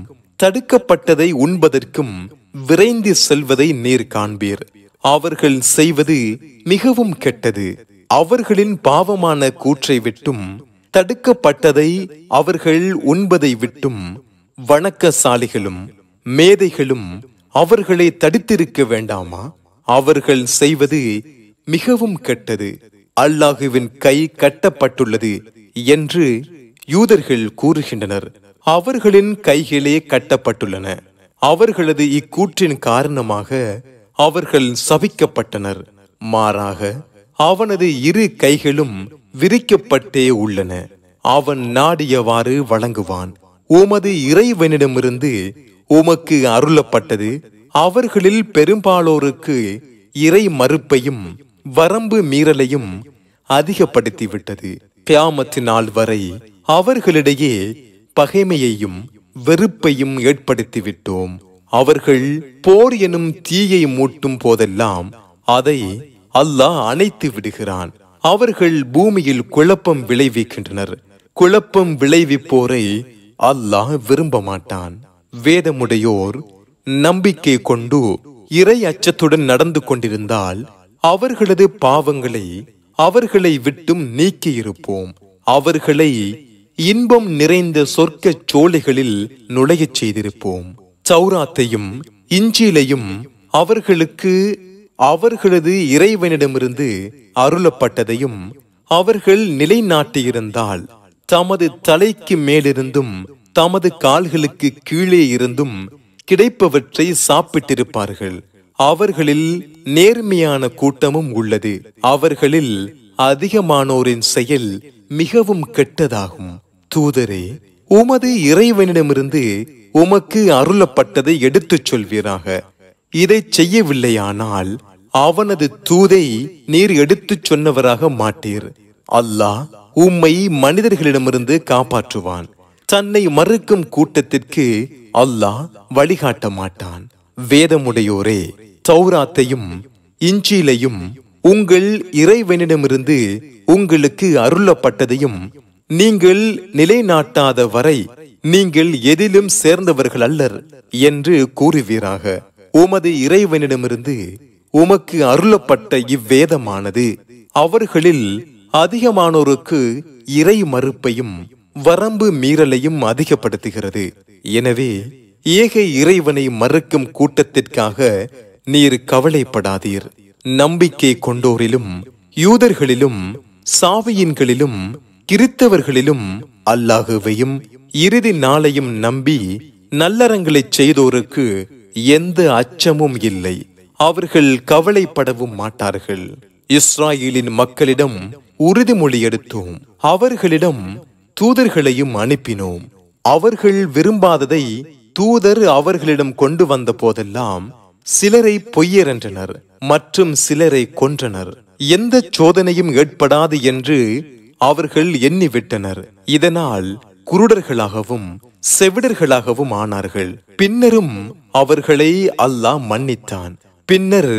தடுக்கப்பட்டதை உண்பதற்கும் விரைந்து செல்வதை நீர் காண்பீர் அவர்கள் செய்வது மிகவும் கெட்டது அவர்களின் பாவமான கூற்றை விட்டும் தடுக்கப்பட்டதை அவர்கள் உண்பதை விட்டும் வணக்கசாலிகளும் மேதைகளும் அவர்களை தடுத்திருக்க வேண்டாமா அவர்கள் செய்வது மிகவும் கெட்டது அல்லாஹுவின் கை கட்டப்பட்டுள்ளது என்று யூதர்கள் கூறுகின்றனர் அவர்களின் கைகளே கட்டப்பட்டுள்ளன அவர்களது இக்கூற்றின் காரணமாக அவர்கள் சபிக்கப்பட்டனர் மாறாக அவனது இரு கைகளும் விரிக்கப்பட்டே உள்ளன அவன் நாடியவாறு வழங்குவான் உமது இறைவனிடமிருந்து உமக்கு அருளப்பட்டது அவர்களில் பெரும்பாலோருக்கு இறை மறுப்பையும் வரம்பு மீறலையும் அதிகப்படுத்திவிட்டது கியாமத்து நாள் வரை அவர்களிடையே பகைமையையும் வெறுப்பையும் ஏற்படுத்திவிட்டோம் அவர்கள் போர் எனும் தீயை மூட்டும் போதெல்லாம் அதை அல்லாஹ் அணைத்து விடுகிறான் அவர்கள் பூமியில் குழப்பம் விளைவிக்கின்றனர் குழப்பம் விளைவிப்போரை அல்லாஹ் விரும்ப மாட்டான் வேதமுடையோர் நம்பிக்கை கொண்டு இறை அச்சத்துடன் நடந்து கொண்டிருந்தால் அவர்களது பாவங்களை அவர்களை விட்டும் நீக்கியிருப்போம் அவர்களை இன்பம் நிறைந்த சொர்க்கச் சோலைகளில் நுழையச் செய்திருப்போம் சௌராத்தையும் இஞ்சிலையும் அவர்களுக்கு அவர்களது இறைவனிடமிருந்து அருளப்பட்டதையும் அவர்கள் நிலைநாட்டியிருந்தால் தமது தலைக்கு மேலிருந்தும் தமது கால்களுக்கு கீழே இருந்தும் கிடைப்பவற்றை சாப்பிட்டிருப்பார்கள் அவர்களில் நேர்மையான கூட்டமும் உள்ளது அவர்களில் அதிகமானோரின் செயல் மிகவும் கெட்டதாகும் தூதரே உமது இறைவனிடமிருந்து உமக்கு அருளப்பட்டதை எடுத்துச் சொல்வீராக இதை செய்யவில்லையானால் அவனது தூதை நீர் எடுத்துச் சொன்னவராக மாட்டீர் அல்லாஹ் உம்மை மனிதர்களிடமிருந்து காப்பாற்றுவான் தன்னை மறுக்கும் கூட்டத்திற்கு அல்லாஹ் வழிகாட்ட மாட்டான் வேதமுடையோரே சௌராத்தையும் இஞ்சியிலையும் உங்கள் இறைவனிடமிருந்து உங்களுக்கு அருளப்பட்டதையும் நீங்கள் நிலைநாட்டாத வரை நீங்கள் எதிலும் சேர்ந்தவர்கள் அல்லர் என்று கூறுவீராக உமது இறைவனிடமிருந்து உமக்கு அருளப்பட்ட இவ்வேதமானது அவர்களில் அதிகமானோருக்கு இறை மறுப்பையும் வரம்பு மீறலையும் அதிகப்படுத்துகிறது எனவே ஏக இறைவனை மறுக்கும் கூட்டத்திற்காக நீர் கவலைப்படாதீர் நம்பிக்கை கொண்டோரிலும் யூதர்களிலும் சாவியின்களிலும் கிறித்தவர்களிலும் அல்லாஹுவையும் இறுதி நாளையும் நம்பி நல்லறங்களை செய்தோருக்கு எந்த அச்சமும் இல்லை அவர்கள் கவலைப்படவும் மாட்டார்கள் இஸ்ராயலின் மக்களிடம் உறுதிமொழி எடுத்தோம் அவர்களிடம் தூதர்களையும் அனுப்பினோம் அவர்கள் விரும்பாததை தூதர் அவர்களிடம் கொண்டு வந்த போதெல்லாம் சிலரை பொய்யரென்றனர் மற்றும் சிலரை கொன்றனர் எந்த சோதனையும் ஏற்படாது என்று அவர்கள் எண்ணிவிட்டனர் இதனால் குருடர்களாகவும் செவிடர்களாகவும் ஆனார்கள் பின்னரும் அவர்களை அல்லாஹ் மன்னித்தான் பின்னர்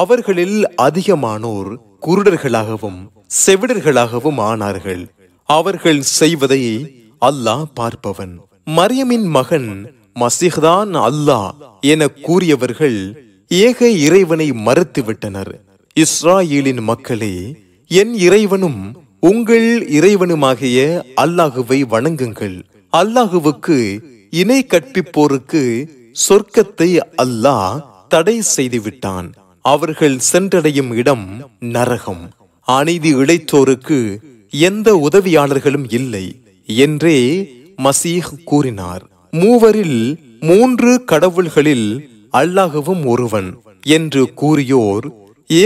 அவர்களில் அதிகமானோர் குருடர்களாகவும் செவிடர்களாகவும் ஆனார்கள் அவர்கள் செய்வதை அல்லாஹ் பார்ப்பவன் மரியமின் மகன் மசிஹ்தான் அல்லாஹ் என கூறியவர்கள் ஏக இறைவனை மறுத்துவிட்டனர் இஸ்ராயேலின் மக்களே என் இறைவனும் உங்கள் இறைவனுமாகிய அல்லாஹுவை வணங்குங்கள் அல்லாஹுவுக்கு இணை கற்பிப்போருக்கு சொர்க்கத்தை அல்லாஹ் தடை செய்துவிட்டான் அவர்கள் சென்றடையும் இடம் நரகம் அநீதி இழைத்தோருக்கு எந்த உதவியாளர்களும் இல்லை என்றே மசீஹ் கூறினார் மூவரில் மூன்று கடவுள்களில் அல்லாஹுவும் ஒருவன் என்று கூறியோர்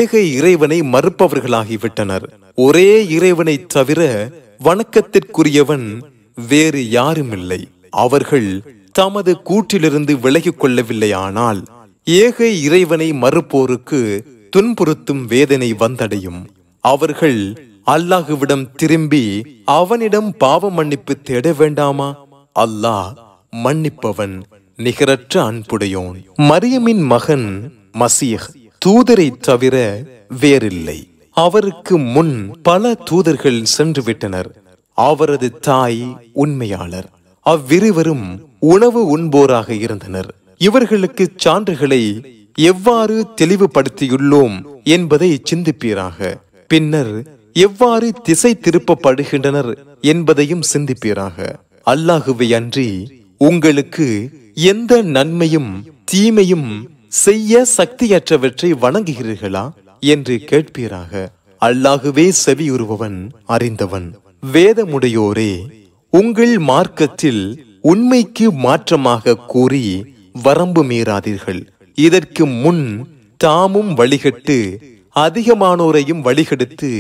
ஏக இறைவனை மறுப்பவர்களாகிவிட்டனர் ஒரே இறைவனை தவிர வணக்கத்திற்குரியவன் வேறு யாரும் இல்லை அவர்கள் தமது கூற்றிலிருந்து விலகிக் கொள்ளவில்லையானால் ஏக இறைவனை மறுப்போருக்கு துன்புறுத்தும் வேதனை வந்தடையும் அவர்கள் அல்லாஹுவிடம் திரும்பி அவனிடம் பாவ மன்னிப்பு தேட வேண்டாமா அல்லாஹ் மன்னிப்பவன் நிகரற்ற அன்புடையோன் மரியமின் மகன் மசீஹ் தூதரை தவிர வேறில்லை அவருக்கு முன் பல தூதர்கள் சென்றுவிட்டனர் அவரது தாய் உண்மையாளர் அவ்விருவரும் உணவு உண்போராக இருந்தனர் இவர்களுக்கு சான்றுகளை எவ்வாறு தெளிவுபடுத்தியுள்ளோம் என்பதை சிந்திப்பீராக பின்னர் எவ்வாறு திசை திருப்பப்படுகின்றனர் என்பதையும் சிந்திப்பீராக அல்லாகுவை அன்றி உங்களுக்கு எந்த நன்மையும் தீமையும் செய்ய சக்தியற்றவற்றை வணங்குகிறீர்களா என்று கேட்பீராக அல்லாகுவே செவியுறுபவன் அறிந்தவன் வேதமுடையோரே உங்கள் மார்க்கத்தில் உண்மைக்கு மாற்றமாக கூறி வரம்பு மீறாதீர்கள் இதற்கு முன் தாமும் வழிகட்டு அதிகமானோரையும் வழிகெடுத்து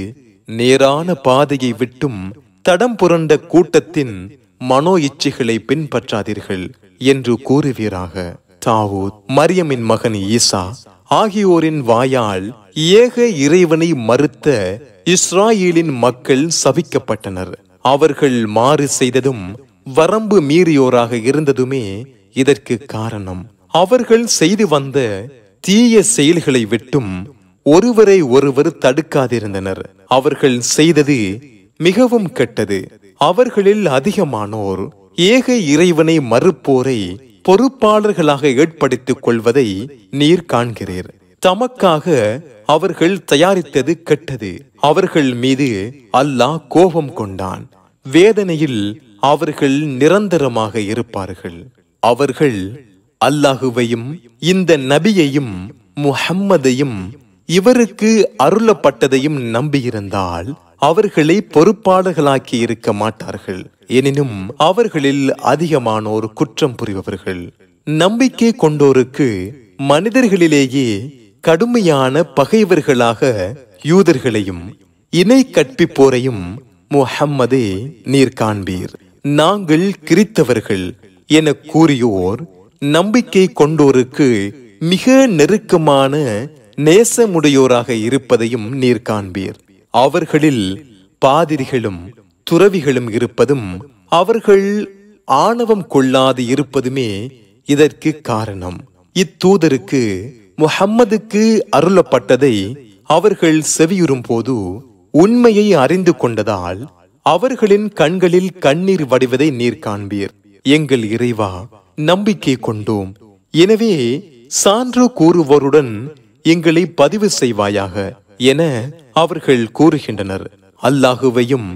நேரான பாதையை விட்டும் தடம் புரண்ட கூட்டத்தின் மனோ இச்சைகளை பின்பற்றாதீர்கள் என்று கூறுவீராக தாவூத் மரியமின் மகன் ஈசா ஆகியோரின் வாயால் ஏக இறைவனை மறுத்த இஸ்ராயேலின் மக்கள் சபிக்கப்பட்டனர் அவர்கள் மாறு செய்ததும் வரம்பு மீறியோராக இருந்ததுமே இதற்கு காரணம் அவர்கள் செய்து வந்த தீய செயல்களை விட்டும் ஒருவரை ஒருவர் தடுக்காதிருந்தனர் அவர்கள் செய்தது மிகவும் கெட்டது அவர்களில் அதிகமானோர் ஏக இறைவனை மறுப்போரை பொறுப்பாளர்களாக ஏற்படுத்திக் கொள்வதை நீர் காண்கிறீர் தமக்காக அவர்கள் தயாரித்தது கெட்டது அவர்கள் மீது அல்லாஹ் கோபம் கொண்டான் வேதனையில் அவர்கள் நிரந்தரமாக இருப்பார்கள் அவர்கள் அல்லாஹுவையும் இந்த நபியையும் முஹம்மதையும் இவருக்கு அருளப்பட்டதையும் நம்பியிருந்தால் அவர்களை பொறுப்பாளர்களாக்கி இருக்க மாட்டார்கள் எனினும் அவர்களில் அதிகமானோர் குற்றம் புரிபவர்கள் நம்பிக்கை கொண்டோருக்கு மனிதர்களிலேயே கடுமையான பகைவர்களாக யூதர்களையும் இணை கற்பிப்போரையும் முஹம்மதே நீர் காண்பீர் நாங்கள் கிறித்தவர்கள் என கூறியோர் நம்பிக்கை கொண்டோருக்கு மிக நெருக்கமான நேசமுடையோராக இருப்பதையும் நீர் காண்பீர் அவர்களில் பாதிரிகளும் துறவிகளும் இருப்பதும் அவர்கள் ஆணவம் கொள்ளாது இருப்பதுமே இதற்கு காரணம் இத்தூதருக்கு முஹம்மதுக்கு அருளப்பட்டதை அவர்கள் செவியுறும் போது உண்மையை அறிந்து கொண்டதால் அவர்களின் கண்களில் கண்ணீர் வடிவதை நீர் காண்பீர் எங்கள் இறைவா நம்பிக்கை கொண்டோம் எனவே சான்று கூறுவோருடன் எங்களை பதிவு செய்வாயாக என அவர்கள் கூறுகின்றனர் அல்லாஹுவையும்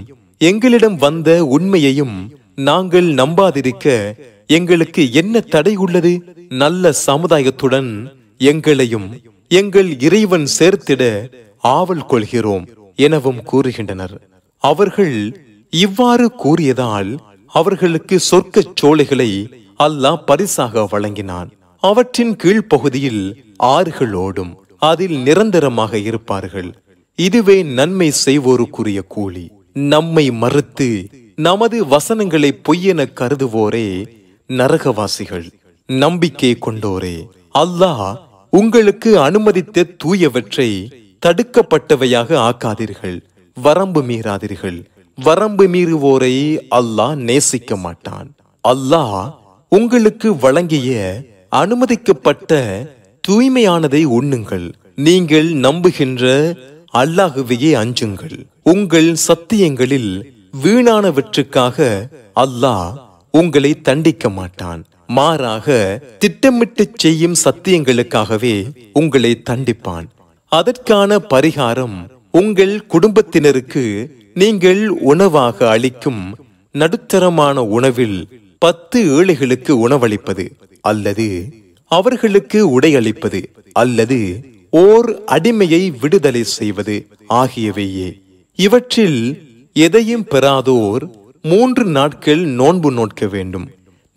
எங்களிடம் வந்த உண்மையையும் நாங்கள் நம்பாதிருக்க எங்களுக்கு என்ன தடை உள்ளது நல்ல சமுதாயத்துடன் எங்களையும் எங்கள் இறைவன் சேர்த்திட ஆவல் கொள்கிறோம் எனவும் கூறுகின்றனர் அவர்கள் இவ்வாறு கூறியதால் அவர்களுக்கு சொர்க்க சோலைகளை அல்லாஹ் பரிசாக வழங்கினான் அவற்றின் கீழ்ப்பகுதியில் ஆறுகள் ஓடும் அதில் நிரந்தரமாக இருப்பார்கள் இதுவே நன்மை செய்வோருக்குரிய கூலி நம்மை மறுத்து நமது வசனங்களை பொய்யென கருதுவோரே நரகவாசிகள் நம்பிக்கை கொண்டோரே அல்லாஹ் உங்களுக்கு அனுமதித்த தூயவற்றை தடுக்கப்பட்டவையாக ஆக்காதீர்கள் வரம்பு மீறாதீர்கள் வரம்பு மீறுவோரை அல்லாஹ் நேசிக்க மாட்டான் அல்லாஹ் உங்களுக்கு வழங்கிய அனுமதிக்கப்பட்ட தூய்மையானதை உண்ணுங்கள் நீங்கள் நம்புகின்ற அல்லாகவே அஞ்சுங்கள் உங்கள் சத்தியங்களில் வீணானவற்றுக்காக அல்லாஹ் உங்களை தண்டிக்க மாட்டான் மாறாக திட்டமிட்டு செய்யும் சத்தியங்களுக்காகவே உங்களை தண்டிப்பான் அதற்கான பரிகாரம் உங்கள் குடும்பத்தினருக்கு நீங்கள் உணவாக அளிக்கும் நடுத்தரமான உணவில் பத்து ஏழைகளுக்கு உணவளிப்பது அல்லது அவர்களுக்கு உடை அளிப்பது அல்லது ஓர் அடிமையை விடுதலை செய்வது ஆகியவையே இவற்றில் எதையும் பெறாதோர் மூன்று நாட்கள் நோன்பு நோக்க வேண்டும்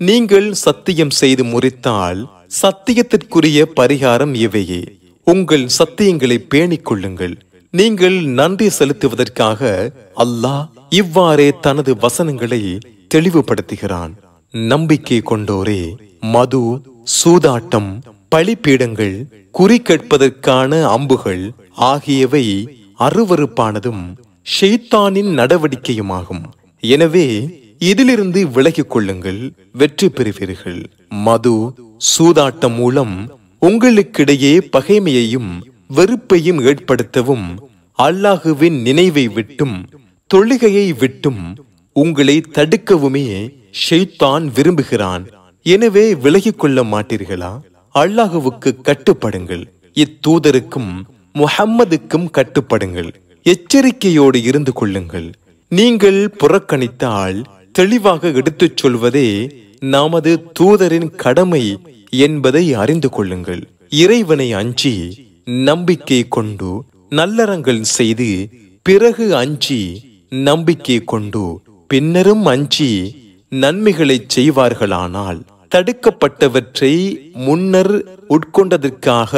நீங்கள் சத்தியம் செய்து முறித்தால் சத்தியத்திற்குரிய பரிகாரம் இவையே உங்கள் சத்தியங்களை பேணிக் கொள்ளுங்கள் நீங்கள் நன்றி செலுத்துவதற்காக அல்லாஹ் இவ்வாறே தனது வசனங்களை தெளிவுபடுத்துகிறான் நம்பிக்கை கொண்டோரே மது சூதாட்டம் பழிப்பீடங்கள் குறி கேட்பதற்கான அம்புகள் ஆகியவை அருவறுப்பானதும் ஷெய்தானின் நடவடிக்கையுமாகும் எனவே இதிலிருந்து விலகிக் கொள்ளுங்கள் வெற்றி பெறுவீர்கள் மது சூதாட்டம் மூலம் உங்களுக்கிடையே பகைமையையும் வெறுப்பையும் ஏற்படுத்தவும் அல்லாஹுவின் நினைவை விட்டும் தொழுகையை விட்டும் உங்களை தடுக்கவுமே ஷெய்தான் விரும்புகிறான் எனவே விலகிக் கொள்ள மாட்டீர்களா அல்லாஹுவுக்கு கட்டுப்படுங்கள் இத்தூதருக்கும் முஹம்மதுக்கும் கட்டுப்படுங்கள் எச்சரிக்கையோடு இருந்து கொள்ளுங்கள் நீங்கள் புறக்கணித்தால் தெளிவாக எடுத்துச் சொல்வதே நமது தூதரின் கடமை என்பதை அறிந்து கொள்ளுங்கள் இறைவனை அஞ்சி நம்பிக்கை கொண்டு நல்லறங்கள் செய்து பிறகு அஞ்சி நம்பிக்கை கொண்டு பின்னரும் அஞ்சி நன்மைகளை செய்வார்களானால் தடுக்கப்பட்டவற்றை முன்னர் உட்கொண்டதற்காக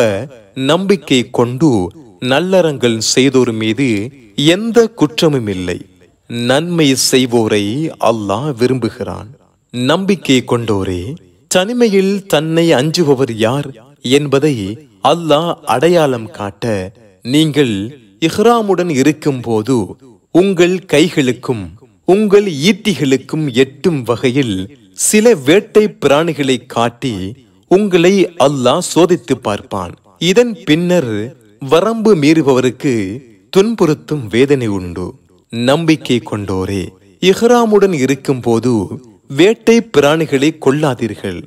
நம்பிக்கை கொண்டு நல்லறங்கள் செய்தோர் மீது எந்த குற்றமும் இல்லை நன்மை செய்வோரை அல்லாஹ் விரும்புகிறான் நம்பிக்கை கொண்டோரே தனிமையில் தன்னை அஞ்சுபவர் யார் என்பதை அல்லாஹ் அடையாளம் காட்ட நீங்கள் இஹ்ராமுடன் இருக்கும் போது உங்கள் கைகளுக்கும் உங்கள் ஈட்டிகளுக்கும் எட்டும் வகையில் சில வேட்டை பிராணிகளை காட்டி உங்களை அல்லாஹ் சோதித்து பார்ப்பான் இதன் பின்னர் வரம்பு மீறுபவருக்கு துன்புறுத்தும் வேதனை உண்டு நம்பிக்கை கொண்டோரே இஹ்ராமுடன் இருக்கும் போது வேட்டை பிராணிகளை கொள்ளாதீர்கள்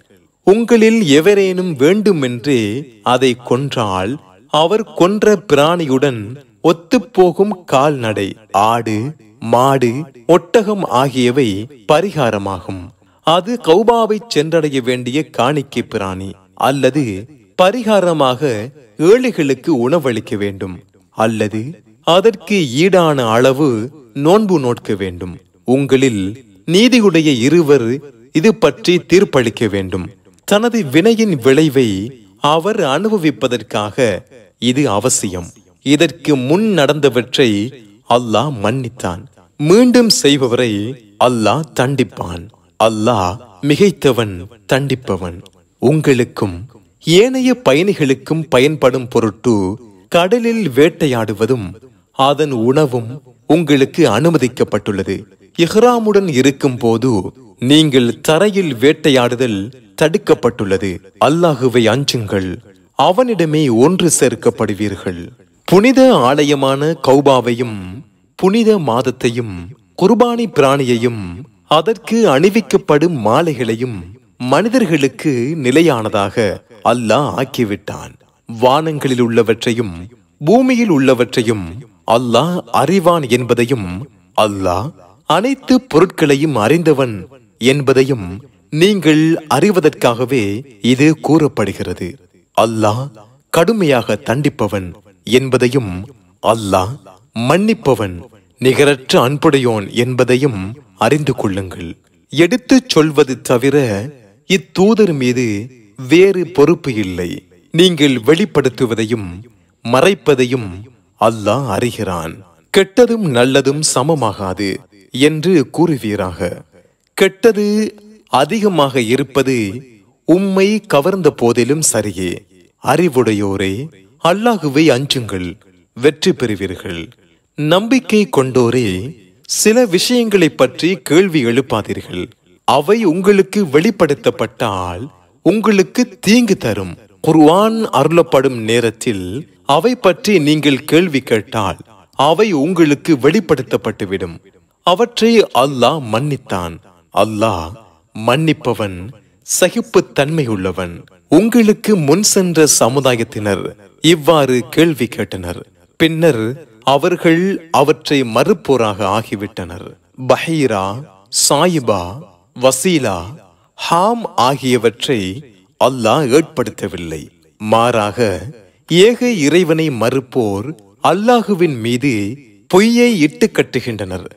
உங்களில் எவரேனும் வேண்டுமென்று அதை கொன்றால் அவர் கொன்ற பிராணியுடன் ஒத்துப்போகும் கால்நடை ஆடு மாடு ஒட்டகம் ஆகியவை பரிகாரமாகும் அது கௌபாவை சென்றடைய வேண்டிய காணிக்கை பிராணி அல்லது பரிகாரமாக ஏழைகளுக்கு உணவளிக்க வேண்டும் அல்லது அதற்கு ஈடான அளவு நோன்பு நோட்க வேண்டும் உங்களில் நீதியுடைய இருவர் இது பற்றி தீர்ப்பளிக்க வேண்டும் தனது வினையின் விளைவை அவர் அனுபவிப்பதற்காக இது அவசியம் இதற்கு முன் நடந்தவற்றை அல்லாஹ் மன்னித்தான் மீண்டும் செய்பவரை அல்லாஹ் தண்டிப்பான் அல்லாஹ் மிகைத்தவன் தண்டிப்பவன் உங்களுக்கும் ஏனைய பயணிகளுக்கும் பயன்படும் பொருட்டு கடலில் வேட்டையாடுவதும் அதன் உணவும் உங்களுக்கு அனுமதிக்கப்பட்டுள்ளது இஹ்ராமுடன் இருக்கும் போது நீங்கள் தரையில் வேட்டையாடுதல் தடுக்கப்பட்டுள்ளது அல்லாஹுவை அஞ்சுங்கள் அவனிடமே ஒன்று சேர்க்கப்படுவீர்கள் புனித ஆலயமான கௌபாவையும் புனித மாதத்தையும் குர்பானி பிராணியையும் அதற்கு அணிவிக்கப்படும் மாலைகளையும் மனிதர்களுக்கு நிலையானதாக அல்லாஹ் ஆக்கிவிட்டான் வானங்களில் உள்ளவற்றையும் பூமியில் உள்ளவற்றையும் அல்லாஹ் அறிவான் என்பதையும் அல்லாஹ் அனைத்து பொருட்களையும் அறிந்தவன் என்பதையும் நீங்கள் அறிவதற்காகவே இது கூறப்படுகிறது அல்லாஹ் கடுமையாக தண்டிப்பவன் என்பதையும் அல்லாஹ் மன்னிப்பவன் நிகரற்ற அன்புடையோன் என்பதையும் அறிந்து கொள்ளுங்கள் எடுத்துச் சொல்வது தவிர இத்தூதர் மீது வேறு பொறுப்பு இல்லை நீங்கள் வெளிப்படுத்துவதையும் மறைப்பதையும் அல்லாஹ் அறிகிறான் கெட்டதும் நல்லதும் சமமாகாது என்று கூறுவீராக கெட்டது அதிகமாக இருப்பது உம்மை கவர்ந்த போதிலும் சரியே அறிவுடையோரே அல்லாஹுவை அஞ்சுங்கள் வெற்றி பெறுவீர்கள் நம்பிக்கை கொண்டோரே சில விஷயங்களை பற்றி கேள்வி எழுப்பாதீர்கள் அவை உங்களுக்கு வெளிப்படுத்தப்பட்டால் உங்களுக்கு தீங்கு தரும் குர்வான் அருளப்படும் நேரத்தில் அவை பற்றி நீங்கள் கேள்வி கேட்டால் அவை உங்களுக்கு வெளிப்படுத்தப்பட்டுவிடும் அவற்றை அல்லாஹ் மன்னித்தான் அல்லாஹ் மன்னிப்பவன் சகிப்புத்தன்மை உள்ளவன் உங்களுக்கு முன் சென்ற சமுதாயத்தினர் இவ்வாறு கேள்வி கேட்டனர் பின்னர் அவர்கள் அவற்றை மறுப்போராக ஆகிவிட்டனர் பஹீரா சாயிபா வசீலா ஹாம் ஆகியவற்றை அல்லாஹ் ஏற்படுத்தவில்லை மாறாக ஏக இறைவனை மறுப்போர் அல்லாஹுவின் மீது பொய்யை இட்டு கட்டுகின்றனர்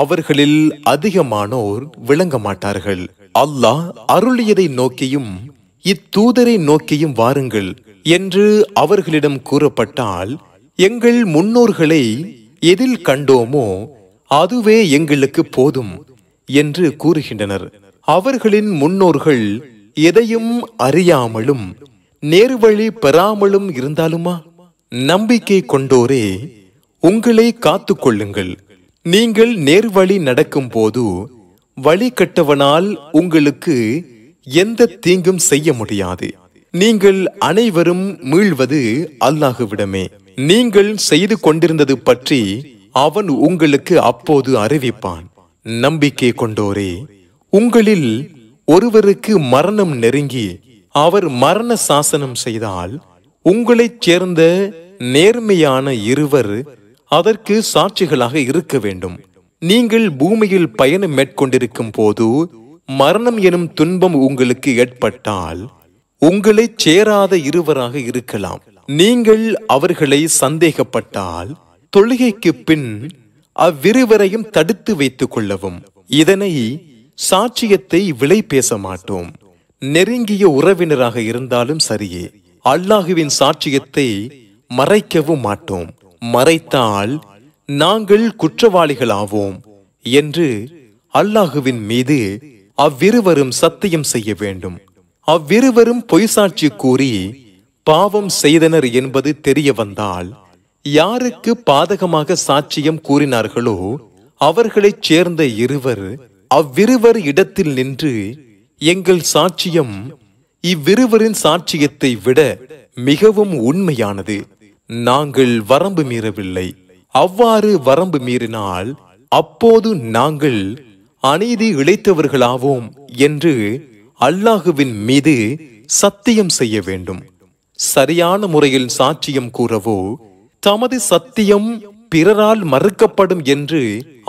அவர்களில் அதிகமானோர் விளங்க மாட்டார்கள் அல்லாஹ் அருளியதை நோக்கியும் இத்தூதரை நோக்கியும் வாருங்கள் என்று அவர்களிடம் கூறப்பட்டால் எங்கள் முன்னோர்களை எதில் கண்டோமோ அதுவே எங்களுக்கு போதும் என்று கூறுகின்றனர் அவர்களின் முன்னோர்கள் எதையும் அறியாமலும் நேர்வழி பெறாமலும் இருந்தாலுமா நம்பிக்கை கொண்டோரே உங்களை காத்து கொள்ளுங்கள் நீங்கள் நேர்வழி நடக்கும் போது வழிகட்டவனால் உங்களுக்கு எந்த தீங்கும் செய்ய முடியாது நீங்கள் அனைவரும் மீள்வது அல்லாஹுவிடமே நீங்கள் செய்து கொண்டிருந்தது பற்றி அவன் உங்களுக்கு அப்போது அறிவிப்பான் நம்பிக்கை கொண்டோரே உங்களில் ஒருவருக்கு மரணம் நெருங்கி அவர் மரண சாசனம் செய்தால் உங்களைச் சேர்ந்த நேர்மையான இருவர் அதற்கு சாட்சிகளாக இருக்க வேண்டும் நீங்கள் பூமியில் பயணம் மேற்கொண்டிருக்கும் போது மரணம் எனும் துன்பம் உங்களுக்கு ஏற்பட்டால் உங்களைச் சேராத இருவராக இருக்கலாம் நீங்கள் அவர்களை சந்தேகப்பட்டால் தொழுகைக்கு பின் அவ்விருவரையும் தடுத்து வைத்துக் கொள்ளவும் இதனை சாட்சியத்தை விலை பேச மாட்டோம் நெருங்கிய உறவினராக இருந்தாலும் சரியே அல்லாஹுவின் சாட்சியத்தை மறைக்கவும் மாட்டோம் மறைத்தால் நாங்கள் குற்றவாளிகளாவோம் என்று அல்லாஹுவின் மீது அவ்விருவரும் சத்தியம் செய்ய வேண்டும் அவ்விருவரும் பொய் சாட்சி கூறி பாவம் செய்தனர் என்பது தெரிய வந்தால் யாருக்கு பாதகமாக சாட்சியம் கூறினார்களோ அவர்களைச் சேர்ந்த இருவர் அவ்விருவர் இடத்தில் நின்று எங்கள் சாட்சியம் இவ்விருவரின் சாட்சியத்தை விட மிகவும் உண்மையானது நாங்கள் வரம்பு மீறவில்லை அவ்வாறு வரம்பு மீறினால் அப்போது நாங்கள் அநீதி இழைத்தவர்களாவோம் என்று அல்லாஹுவின் மீது சத்தியம் செய்ய வேண்டும் சரியான முறையில் சாட்சியம் கூறவோ தமது சத்தியம் பிறரால் மறுக்கப்படும் என்று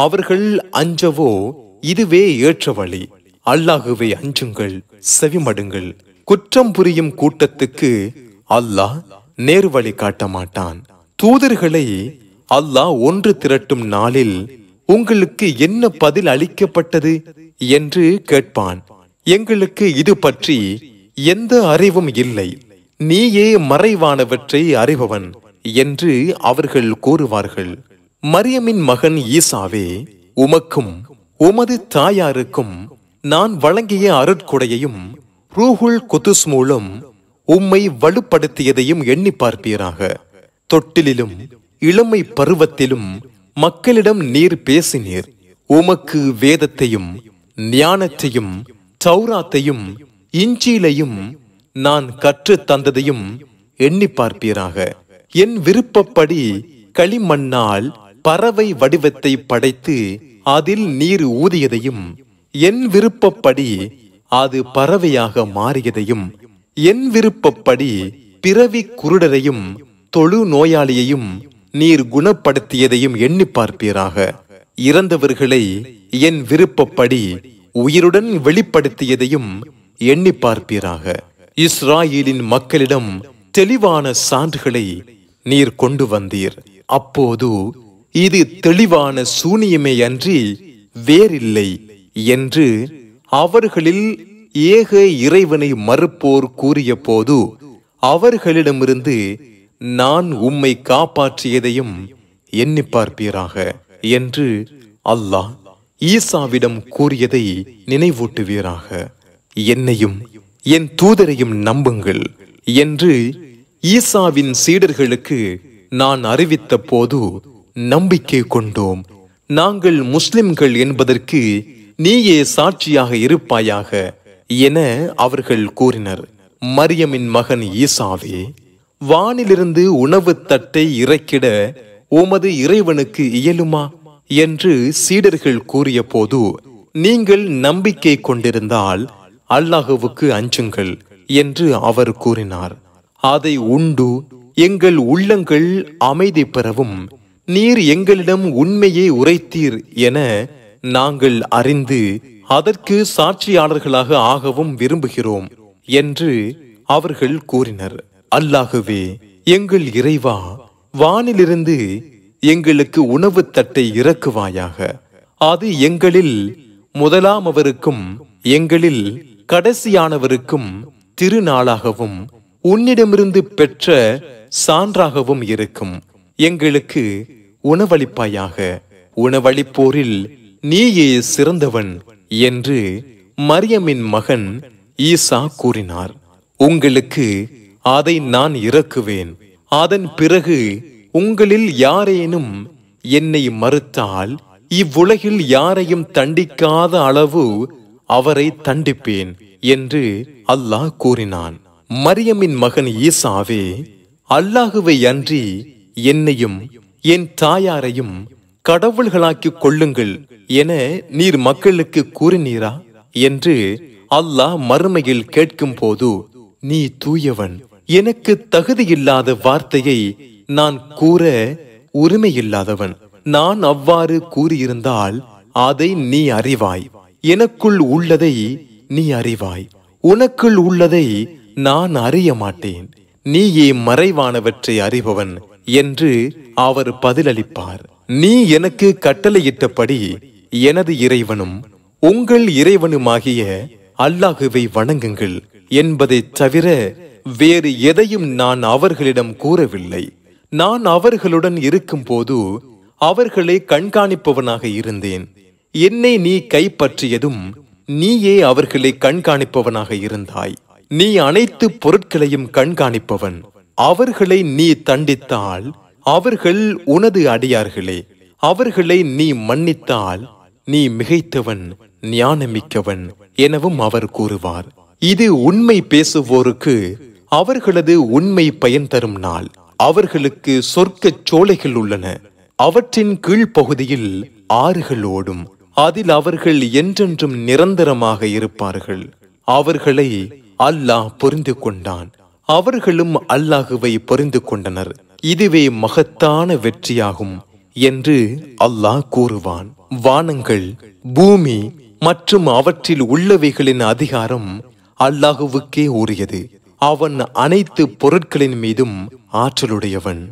அவர்கள் அஞ்சவோ இதுவே ஏற்ற வழி அல்லாஹுவை அஞ்சுங்கள் செவிமடுங்கள் குற்றம் புரியும் கூட்டத்துக்கு அல்லாஹ் நேர்வழி காட்ட மாட்டான் தூதர்களை அல்லாஹ் ஒன்று திரட்டும் நாளில் உங்களுக்கு என்ன பதில் அளிக்கப்பட்டது என்று கேட்பான் எங்களுக்கு இது பற்றி எந்த அறிவும் இல்லை நீயே மறைவானவற்றை அறிபவன் என்று அவர்கள் கூறுவார்கள் மரியமின் மகன் ஈசாவே உமக்கும் உமது தாயாருக்கும் நான் வழங்கிய அருட்குடையையும் ரூஹுல் குதுஸ் மூலம் உம்மை வலுப்படுத்தியதையும் எண்ணி பார்ப்பீராக தொட்டிலிலும் இளமை பருவத்திலும் மக்களிடம் நீர் பேசினீர் உமக்கு வேதத்தையும் ஞானத்தையும் சௌராத்தையும் இஞ்சியிலையும் நான் கற்று தந்ததையும் எண்ணி பார்ப்பீராக என் விருப்பப்படி களிமண்ணால் பறவை வடிவத்தை படைத்து அதில் நீர் ஊதியதையும் என் விருப்பப்படி அது பறவையாக மாறியதையும் என் விருப்பப்படி பிறவி குருடரையும் தொழு நோயாளியையும் நீர் குணப்படுத்தியதையும் எண்ணி பார்ப்பீராக இறந்தவர்களை என் விருப்பப்படி உயிருடன் வெளிப்படுத்தியதையும் எண்ணி பார்ப்பீராக இஸ்ராயேலின் மக்களிடம் தெளிவான சான்றுகளை நீர் கொண்டு வந்தீர் அப்போது இது தெளிவான சூனியமே அன்றி வேறில்லை என்று அவர்களில் ஏக இறைவனை மறுப்போர் கூறிய போது அவர்களிடமிருந்து நான் உம்மை காப்பாற்றியதையும் எண்ணி பார்ப்பீராக என்று அல்லாஹ் ஈசாவிடம் கூறியதை நினைவூட்டுவீராக என்னையும் என் தூதரையும் நம்புங்கள் என்று ஈசாவின் சீடர்களுக்கு நான் அறிவித்த போது நம்பிக்கை கொண்டோம் நாங்கள் முஸ்லிம்கள் என்பதற்கு நீயே சாட்சியாக இருப்பாயாக என அவர்கள் கூறினர் மரியமின் மகன் ஈசாவே வானிலிருந்து உணவு தட்டை இறக்கிட உமது இறைவனுக்கு இயலுமா என்று சீடர்கள் கூறிய போது நீங்கள் நம்பிக்கை கொண்டிருந்தால் அல்லாஹுவுக்கு அஞ்சுங்கள் என்று அவர் கூறினார் அதை உண்டு எங்கள் உள்ளங்கள் அமைதி பெறவும் நீர் எங்களிடம் உண்மையை உரைத்தீர் என நாங்கள் அறிந்து அதற்கு சாட்சியாளர்களாக ஆகவும் விரும்புகிறோம் என்று அவர்கள் கூறினர் அல்லாகவே எங்கள் இறைவா வானிலிருந்து எங்களுக்கு உணவு தட்டை இறக்குவாயாக அது எங்களில் முதலாம் அவருக்கும் எங்களில் கடைசியானவருக்கும் திருநாளாகவும் உன்னிடமிருந்து பெற்ற சான்றாகவும் இருக்கும் எங்களுக்கு உணவளிப்பாயாக உணவளிப்போரில் நீயே சிறந்தவன் என்று மரியமின் மகன் ஈசா கூறினார் உங்களுக்கு அதை நான் இறக்குவேன் அதன் பிறகு உங்களில் யாரேனும் என்னை மறுத்தால் இவ்வுலகில் யாரையும் தண்டிக்காத அளவு அவரை தண்டிப்பேன் என்று அல்லாஹ் கூறினான் மரியமின் மகன் ஈசாவே அல்லாஹுவை அன்றி என்னையும் என் தாயாரையும் கடவுள்களாக்கிக் கொள்ளுங்கள் என நீர் மக்களுக்கு கூறினீரா என்று அல்லாஹ் மறுமையில் கேட்கும் போது நீ தூயவன் எனக்கு தகுதியில்லாத வார்த்தையை நான் கூற உரிமையில்லாதவன் நான் அவ்வாறு கூறியிருந்தால் அதை நீ அறிவாய் எனக்குள் உள்ளதை நீ அறிவாய் உனக்குள் உள்ளதை நான் அறிய மாட்டேன் நீயே மறைவானவற்றை அறிபவன் என்று அவர் பதிலளிப்பார் நீ எனக்கு கட்டளையிட்டபடி எனது இறைவனும் உங்கள் இறைவனுமாகிய அல்லாஹுவை வணங்குங்கள் என்பதைத் தவிர வேறு எதையும் நான் அவர்களிடம் கூறவில்லை நான் அவர்களுடன் இருக்கும்போது அவர்களை கண்காணிப்பவனாக இருந்தேன் என்னை நீ கைப்பற்றியதும் நீயே அவர்களை கண்காணிப்பவனாக இருந்தாய் நீ அனைத்து பொருட்களையும் கண்காணிப்பவன் அவர்களை நீ தண்டித்தால் அவர்கள் உனது அடியார்களே அவர்களை நீ மன்னித்தால் நீ மிகைத்தவன் ஞானமிக்கவன் எனவும் அவர் கூறுவார் இது உண்மை பேசுவோருக்கு அவர்களது உண்மை பயன் தரும் நாள் அவர்களுக்கு சொர்க்கச் சோலைகள் உள்ளன அவற்றின் கீழ்ப்பகுதியில் ஆறுகள் ஓடும் அதில் அவர்கள் என்றென்றும் நிரந்தரமாக இருப்பார்கள் அவர்களை அல்லாஹ் புரிந்து கொண்டான் அவர்களும் அல்லாஹுவை புரிந்து கொண்டனர் இதுவே மகத்தான வெற்றியாகும் என்று அல்லாஹ் கூறுவான் வானங்கள் பூமி மற்றும் அவற்றில் உள்ளவைகளின் அதிகாரம் அல்லாஹுவுக்கே உரியது அவன் அனைத்து பொருட்களின் மீதும் ஆற்றலுடையவன்